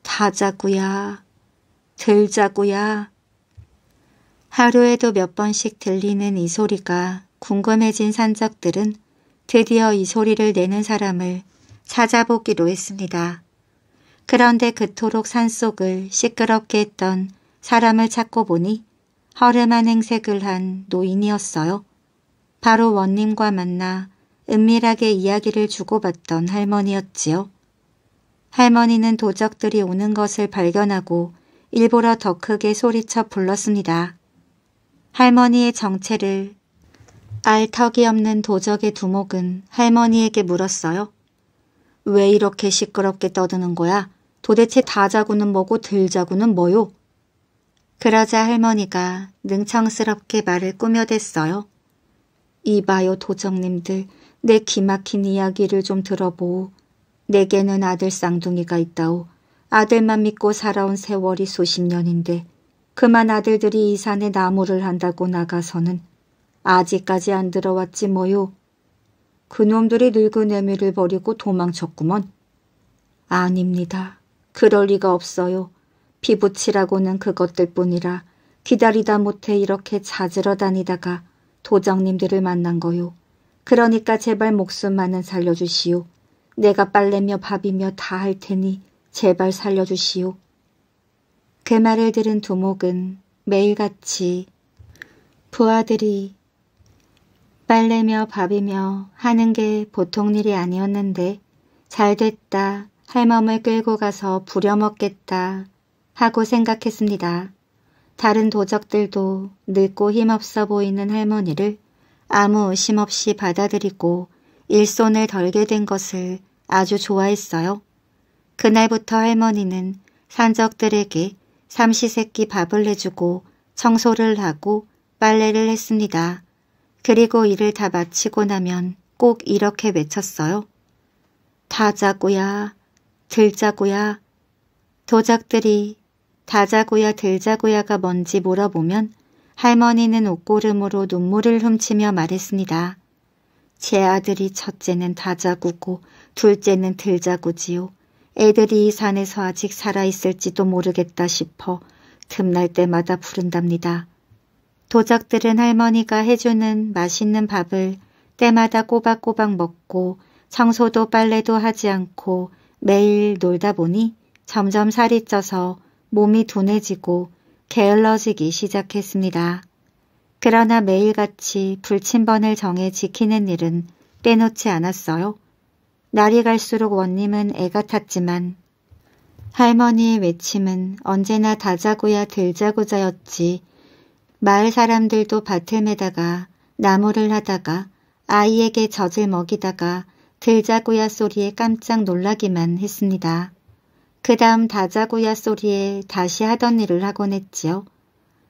다자구야 들자구야. 하루에도 몇 번씩 들리는 이 소리가 궁금해진 산적들은 드디어 이 소리를 내는 사람을 찾아보기로 했습니다. 그런데 그토록 산속을 시끄럽게 했던 사람을 찾고 보니 허름한 행색을 한 노인이었어요. 바로 원님과 만나 은밀하게 이야기를 주고받던 할머니였지요. 할머니는 도적들이 오는 것을 발견하고 일부러 더 크게 소리쳐 불렀습니다. 할머니의 정체를 알턱이 없는 도적의 두목은 할머니에게 물었어요. 왜 이렇게 시끄럽게 떠드는 거야? 도대체 다자구는 뭐고 들자구는 뭐요? 그러자 할머니가 능청스럽게 말을 꾸며댔어요. 이봐요 도적님들 내 기막힌 이야기를 좀 들어보오. 내게는 아들 쌍둥이가 있다오. 아들만 믿고 살아온 세월이 수십 년인데 그만 아들들이 이 산에 나무를 한다고 나가서는 아직까지 안 들어왔지 뭐요. 그놈들이 늙은 애미를 버리고 도망쳤구먼. 아닙니다. 그럴 리가 없어요. 피부치라고는 그것들 뿐이라 기다리다 못해 이렇게 찾으러 다니다가 도장님들을 만난 거요. 그러니까 제발 목숨만은 살려주시오. 내가 빨래며 밥이며 다 할 테니 제발 살려주시오. 그 말을 들은 두목은 매일같이 부하들이 빨래며 밥이며 하는 게 보통 일이 아니었는데 잘됐다 할멈을 끌고 가서 부려먹겠다 하고 생각했습니다. 다른 도적들도 늙고 힘없어 보이는 할머니를 아무 의심 없이 받아들이고 일손을 덜게 된 것을 아주 좋아했어요. 그날부터 할머니는 산적들에게 삼시세끼 밥을 내주고 청소를 하고 빨래를 했습니다. 그리고 일을 다 마치고 나면 꼭 이렇게 외쳤어요. 다자고야, 들자고야. 도적들이 다자고야 들자고야가 뭔지 물어보면 할머니는 옷고름으로 눈물을 훔치며 말했습니다. 제 아들이 첫째는 다자구고 둘째는 들자구지요. 애들이 이 산에서 아직 살아있을지도 모르겠다 싶어 틈날 때마다 부른답니다. 도적들은 할머니가 해주는 맛있는 밥을 때마다 꼬박꼬박 먹고 청소도 빨래도 하지 않고 매일 놀다 보니 점점 살이 쪄서 몸이 둔해지고 게을러지기 시작했습니다. 그러나 매일같이 불침번을 정해 지키는 일은 빼놓지 않았어요. 날이 갈수록 원님은 애가 탔지만 할머니의 외침은 언제나 다자구야 들자구자였지 마을 사람들도 밭템매다가 나무를 하다가 아이에게 젖을 먹이다가 들자구야 소리에 깜짝 놀라기만 했습니다. 그 다음 다자구야 소리에 다시 하던 일을 하곤 했지요.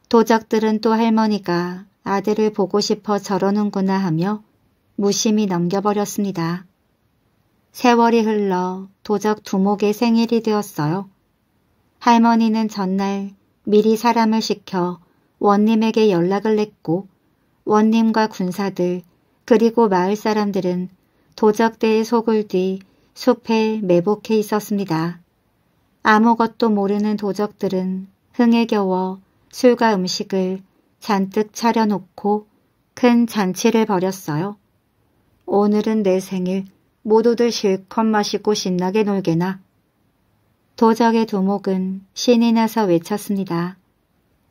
도적들은 또 할머니가 아들을 보고 싶어 저러는구나 하며 무심히 넘겨버렸습니다. 세월이 흘러 도적 두목의 생일이 되었어요. 할머니는 전날 미리 사람을 시켜 원님에게 연락을 냈고 원님과 군사들 그리고 마을 사람들은 도적대의 속을 뒤 숲에 매복해 있었습니다. 아무것도 모르는 도적들은 흥에 겨워 술과 음식을 잔뜩 차려놓고 큰 잔치를 벌였어요. 오늘은 내 생일 모두들 실컷 마시고 신나게 놀게나. 도적의 두목은 신이 나서 외쳤습니다.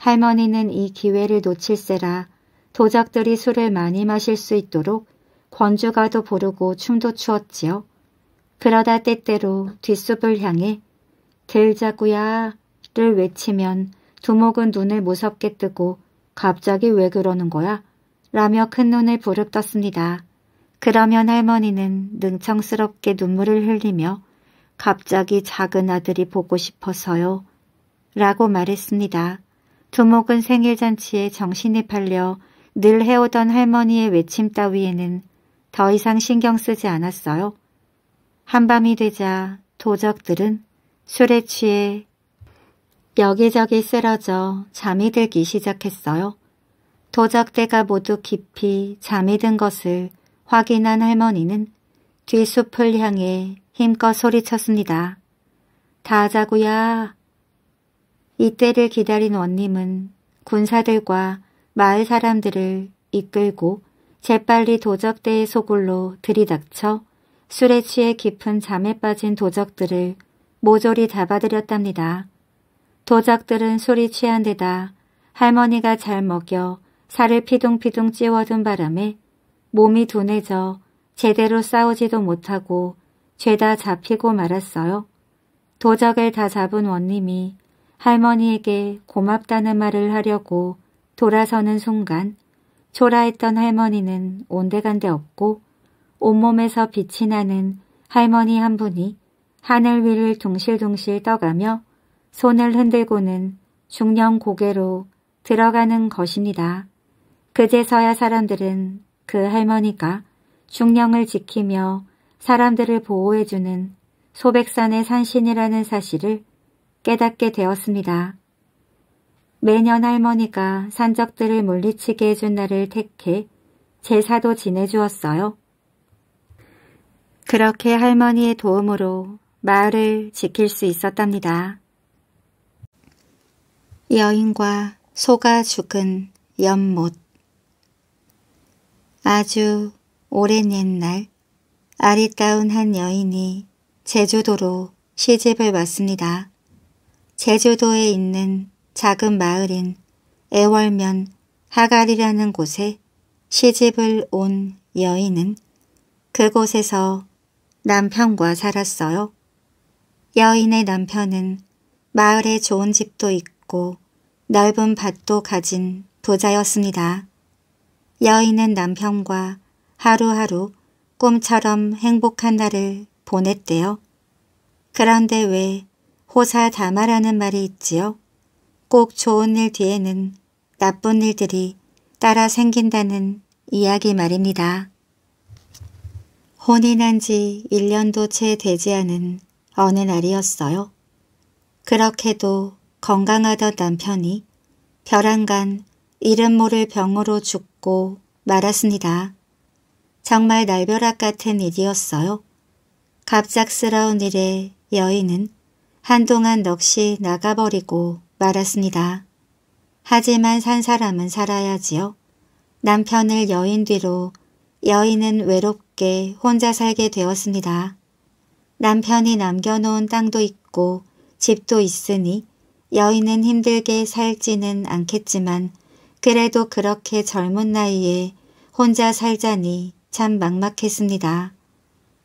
할머니는 이 기회를 놓칠세라 도적들이 술을 많이 마실 수 있도록 권주가도 부르고 춤도 추었지요. 그러다 때때로 뒷숲을 향해 들자구야를 외치면 두목은 눈을 무섭게 뜨고 갑자기 왜 그러는 거야? 라며 큰 눈을 부릅떴습니다. 그러면 할머니는 능청스럽게 눈물을 흘리며 갑자기 작은 아들이 보고 싶어서요. 라고 말했습니다. 조목은 생일 잔치에 정신이 팔려 늘 해오던 할머니의 외침 따위에는 더 이상 신경 쓰지 않았어요. 한밤이 되자 도적들은 술에 취해 여기저기 쓰러져 잠이 들기 시작했어요. 도적대가 모두 깊이 잠이 든 것을 확인한 할머니는 뒤숲을 향해 힘껏 소리쳤습니다. 다 자구야, 이때를 기다린 원님은 군사들과 마을 사람들을 이끌고 재빨리 도적대의 소굴로 들이닥쳐 술에 취해 깊은 잠에 빠진 도적들을 모조리 잡아들였답니다. 도적들은 술이 취한 데다 할머니가 잘 먹여 살을 피둥피둥 찌워둔 바람에 몸이 둔해져 제대로 싸우지도 못하고 죄다 잡히고 말았어요. 도적을 다 잡은 원님이 할머니에게 고맙다는 말을 하려고 돌아서는 순간 초라했던 할머니는 온데간데 없고 온몸에서 빛이 나는 할머니 한 분이 하늘 위를 둥실둥실 떠가며 손을 흔들고는 중년 고개로 들어가는 것입니다. 그제서야 사람들은 그 할머니가 중령을 지키며 사람들을 보호해주는 소백산의 산신이라는 사실을 깨닫게 되었습니다. 매년 할머니가 산적들을 물리치게 해준 날을 택해 제사도 지내주었어요. 그렇게 할머니의 도움으로 마을을 지킬 수 있었답니다. 여인과 소가 죽은 연못 아주 오랜 옛날 아리따운 한 여인이 제주도로 시집을 왔습니다. 제주도에 있는 작은 마을인 애월면 하갈이라는 곳에 시집을 온 여인은 그곳에서 남편과 살았어요. 여인의 남편은 마을에 좋은 집도 있고 넓은 밭도 가진 부자였습니다. 여인은 남편과 하루하루 꿈처럼 행복한 날을 보냈대요. 그런데 왜 호사다마라는 말이 있지요. 꼭 좋은 일 뒤에는 나쁜 일들이 따라 생긴다는 이야기 말입니다. 혼이 난지 1년도 채 되지 않은 어느 날이었어요. 그렇게도 건강하던 남편이 벼랑간 이름 모를 병으로 죽고 말았습니다. 정말 날벼락 같은 일이었어요. 갑작스러운 일에 여인은 한동안 넋이 나가버리고 말았습니다. 하지만 산 사람은 살아야지요. 남편을 여인 뒤로 여인은 외롭게 혼자 살게 되었습니다. 남편이 남겨놓은 땅도 있고 집도 있으니 여인은 힘들게 살지는 않겠지만 그래도 그렇게 젊은 나이에 혼자 살자니 참 막막했습니다.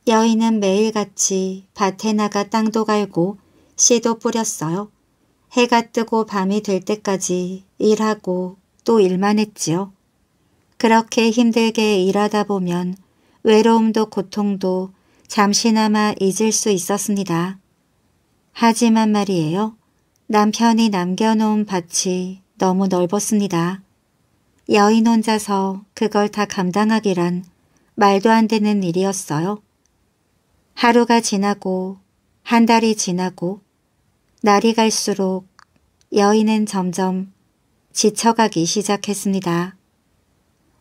여인은 매일같이 밭에 나가 땅도 갈고 씨도 뿌렸어요. 해가 뜨고 밤이 될 때까지 일하고 또 일만 했지요. 그렇게 힘들게 일하다 보면 외로움도 고통도 잠시나마 잊을 수 있었습니다. 하지만 말이에요. 남편이 남겨놓은 밭이 너무 넓었습니다. 여인 혼자서 그걸 다 감당하기란 말도 안 되는 일이었어요. 하루가 지나고 한 달이 지나고 날이 갈수록 여인은 점점 지쳐가기 시작했습니다.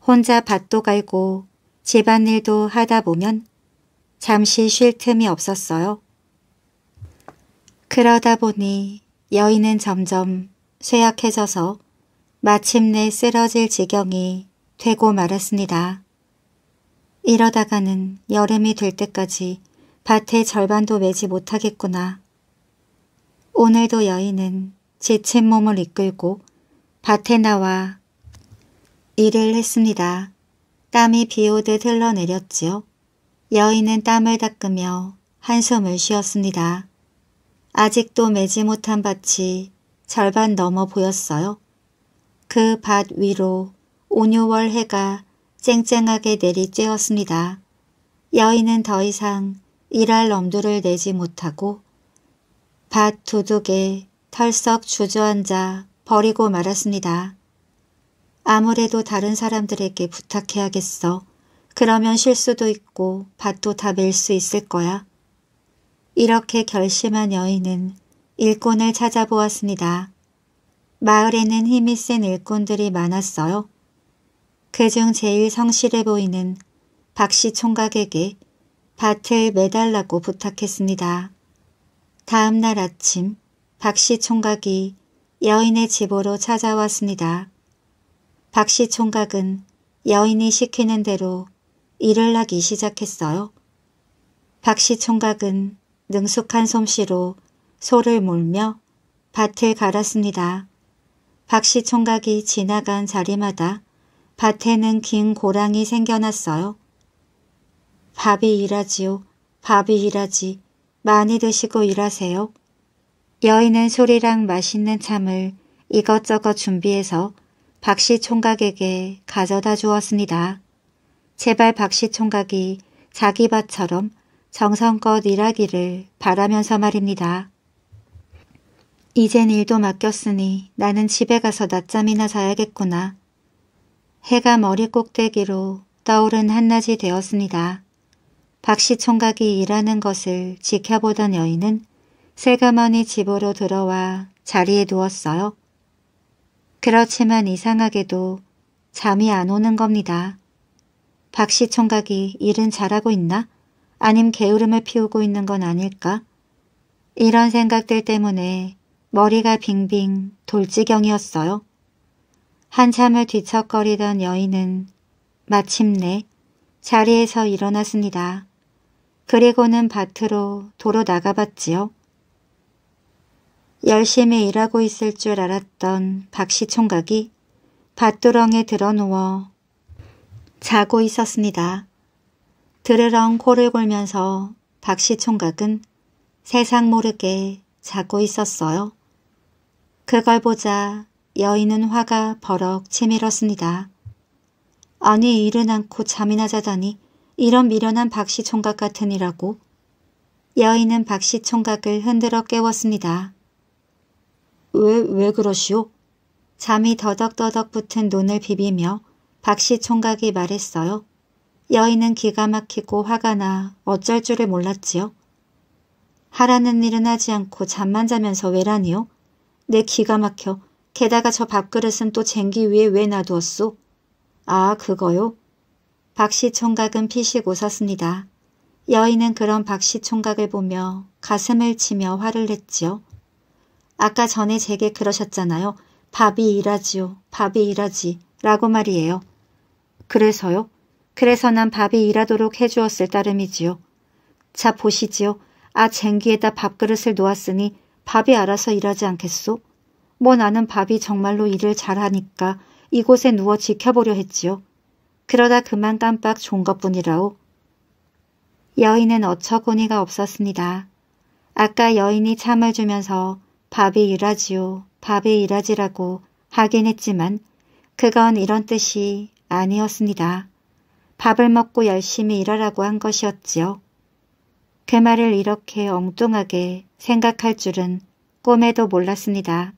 혼자 밭도 갈고 집안일도 하다 보면 잠시 쉴 틈이 없었어요. 그러다 보니 여인은 점점 쇠약해져서 마침내 쓰러질 지경이 되고 말았습니다. 이러다가는 여름이 될 때까지 밭의 절반도 매지 못하겠구나 오늘도 여인은 지친 몸을 이끌고 밭에 나와 일을 했습니다. 땀이 비오듯 흘러내렸지요. 여인은 땀을 닦으며 한숨을 쉬었습니다. 아직도 매지 못한 밭이 절반 넘어 보였어요. 그 밭 위로 온유월 해가 쨍쨍하게 내리쬐었습니다. 여인은 더 이상 일할 엄두를 내지 못하고 밭 도둑에 털썩 주저앉아 버리고 말았습니다. 아무래도 다른 사람들에게 부탁해야겠어. 그러면 실수도 있고 밭도 다멜수 있을 거야. 이렇게 결심한 여인은 일꾼을 찾아보았습니다. 마을에는 힘이 센 일꾼들이 많았어요. 그중 제일 성실해 보이는 박씨 총각에게 밭을 매달라고 부탁했습니다. 다음 날 아침 박씨 총각이 여인의 집으로 찾아왔습니다. 박씨 총각은 여인이 시키는 대로 일을 하기 시작했어요. 박씨 총각은 능숙한 솜씨로 소를 몰며 밭을 갈았습니다. 박씨 총각이 지나간 자리마다 밭에는 긴 고랑이 생겨났어요. 밥이 일하지요. 밥이 일하지. 많이 드시고 일하세요. 여인은 술이랑 맛있는 참을 이것저것 준비해서 박씨 총각에게 가져다 주었습니다. 제발 박씨 총각이 자기 밭처럼 정성껏 일하기를 바라면서 말입니다. 이젠 일도 맡겼으니 나는 집에 가서 낮잠이나 자야겠구나. 해가 머리 꼭대기로 떠오른 한낮이 되었습니다. 박씨 총각이 일하는 것을 지켜보던 여인은 슬그머니 집으로 들어와 자리에 누웠어요. 그렇지만 이상하게도 잠이 안 오는 겁니다. 박씨 총각이 일은 잘하고 있나? 아님 게으름을 피우고 있는 건 아닐까? 이런 생각들 때문에 머리가 빙빙 돌 지경이었어요. 한참을 뒤척거리던 여인은 마침내 자리에서 일어났습니다. 그리고는 밭으로 도로 나가봤지요. 열심히 일하고 있을 줄 알았던 박씨 총각이 밭두렁에 드러누워 자고 있었습니다. 드르렁 코를 골면서 박씨 총각은 세상 모르게 자고 있었어요. 그걸 보자 여인은 화가 버럭 치밀었습니다. 아니 일은 않고 잠이나 자다니 이런 미련한 박씨 총각 같으니라고 여인은 박씨 총각을 흔들어 깨웠습니다. 왜, 왜 그러시오? 잠이 더덕더덕 붙은 눈을 비비며 박씨 총각이 말했어요. 여인은 기가 막히고 화가 나 어쩔 줄을 몰랐지요. 하라는 일은 하지 않고 잠만 자면서 왜라니요? 내 기가 막혀. 게다가 저 밥그릇은 또 쟁기 위에 왜 놔두었소? 아 그거요? 박씨 총각은 피식 웃었습니다. 여인은 그런 박씨 총각을 보며 가슴을 치며 화를 냈지요. 아까 전에 제게 그러셨잖아요. 밥이 일하지요. 밥이 일하지. 라고 말이에요. 그래서요? 그래서 난 밥이 일하도록 해주었을 따름이지요. 자 보시지요. 아 쟁기에다 밥그릇을 놓았으니 밥이 알아서 일하지 않겠소? 뭐 나는 밥이 정말로 일을 잘하니까 이곳에 누워 지켜보려 했지요. 그러다 그만 깜빡 존 것뿐이라오. 여인은 어처구니가 없었습니다. 아까 여인이 참을 주면서 밥이 일하지요, 밥이 일하지라고 하긴 했지만 그건 이런 뜻이 아니었습니다. 밥을 먹고 열심히 일하라고 한 것이었지요. 그 말을 이렇게 엉뚱하게 생각할 줄은 꿈에도 몰랐습니다.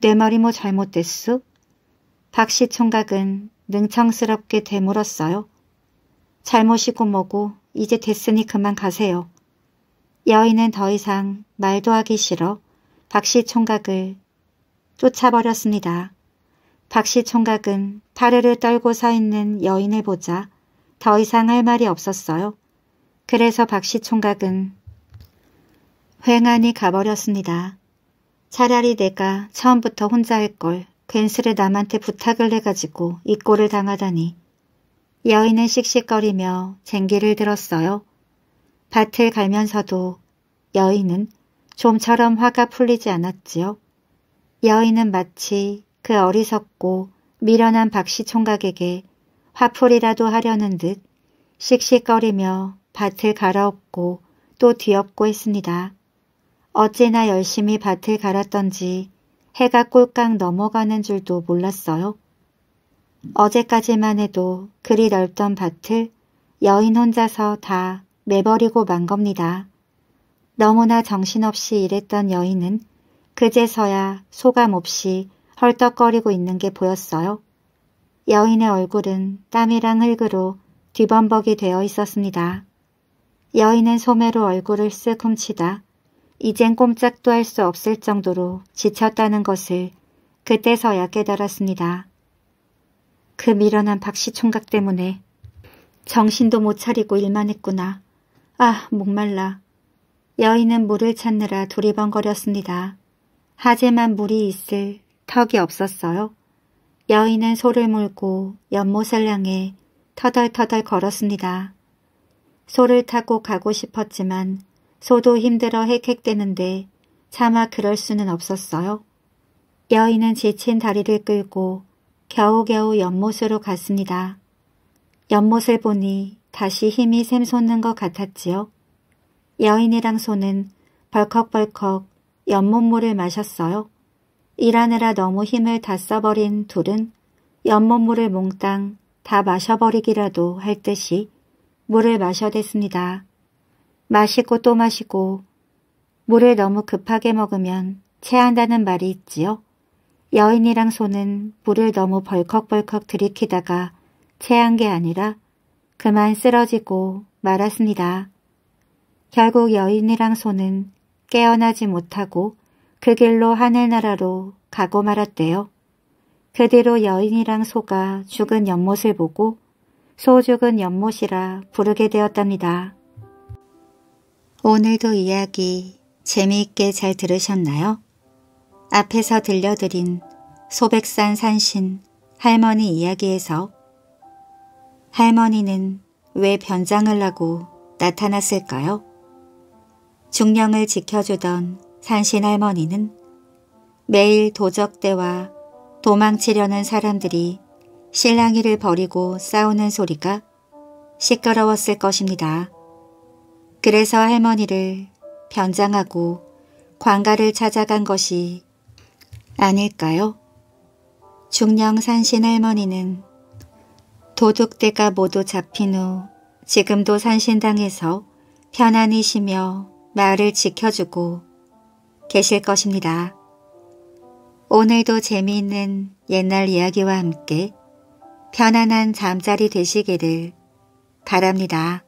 뇌머리 뭐 잘못됐수? 박씨 총각은 능청스럽게 되물었어요. 잘못이고 뭐고 이제 됐으니 그만 가세요. 여인은 더 이상 말도 하기 싫어 박씨 총각을 쫓아버렸습니다. 박씨 총각은 파르르 떨고 서 있는 여인을 보자 더 이상 할 말이 없었어요. 그래서 박씨 총각은 횡하니 가버렸습니다. 차라리 내가 처음부터 혼자 할걸 벤스레 남한테 부탁을 해가지고 이 꼴을 당하다니. 여인은 씩씩거리며 쟁기를 들었어요. 밭을 갈면서도 여인은 좀처럼 화가 풀리지 않았지요. 여인은 마치 그 어리석고 미련한 박씨 총각에게 화풀이라도 하려는 듯 씩씩거리며 밭을 갈아엎고 또 뒤엎고 했습니다. 어찌나 열심히 밭을 갈았던지 해가 꼴깍 넘어가는 줄도 몰랐어요. 어제까지만 해도 그리 넓던 밭을 여인 혼자서 다 매버리고 만 겁니다. 너무나 정신없이 일했던 여인은 그제서야 소감없이 헐떡거리고 있는 게 보였어요. 여인의 얼굴은 땀이랑 흙으로 뒤범벅이 되어 있었습니다. 여인은 소매로 얼굴을 쓱 훔치다 이젠 꼼짝도 할 수 없을 정도로 지쳤다는 것을 그때서야 깨달았습니다. 그 미련한 박씨 총각 때문에 정신도 못 차리고 일만 했구나. 아 목말라. 여인은 물을 찾느라 두리번거렸습니다. 하재만 물이 있을 턱이 없었어요. 여인은 소를 몰고 연못을 향해 터덜터덜 걸었습니다. 소를 타고 가고 싶었지만 소도 힘들어 헥헥대는데 차마 그럴 수는 없었어요. 여인은 지친 다리를 끌고 겨우겨우 연못으로 갔습니다. 연못을 보니 다시 힘이 샘솟는 것 같았지요. 여인이랑 소는 벌컥벌컥 연못물을 마셨어요. 일하느라 너무 힘을 다 써버린 둘은 연못물을 몽땅 다 마셔버리기라도 할 듯이 물을 마셔댔습니다. 마시고 또 마시고 물을 너무 급하게 먹으면 체한다는 말이 있지요. 여인이랑 소는 물을 너무 벌컥벌컥 들이키다가 체한 게 아니라 그만 쓰러지고 말았습니다. 결국 여인이랑 소는 깨어나지 못하고 그 길로 하늘나라로 가고 말았대요. 그 뒤로 여인이랑 소가 죽은 연못을 보고 소 죽은 연못이라 부르게 되었답니다. 오늘도 이야기 재미있게 잘 들으셨나요? 앞에서 들려드린 소백산 산신 할머니 이야기에서 할머니는 왜 변장을 하고 나타났을까요? 중령을 지켜주던 산신 할머니는 매일 도적대와 도망치려는 사람들이 실랑이를 벌이고 싸우는 소리가 시끄러웠을 것입니다. 그래서 할머니를 변장하고 광가를 찾아간 것이 아닐까요? 중령 산신 할머니는 도둑대가 모두 잡힌 후 지금도 산신당에서 편안히 쉬며 마을을 지켜주고 계실 것입니다. 오늘도 재미있는 옛날 이야기와 함께 편안한 잠자리 되시기를 바랍니다.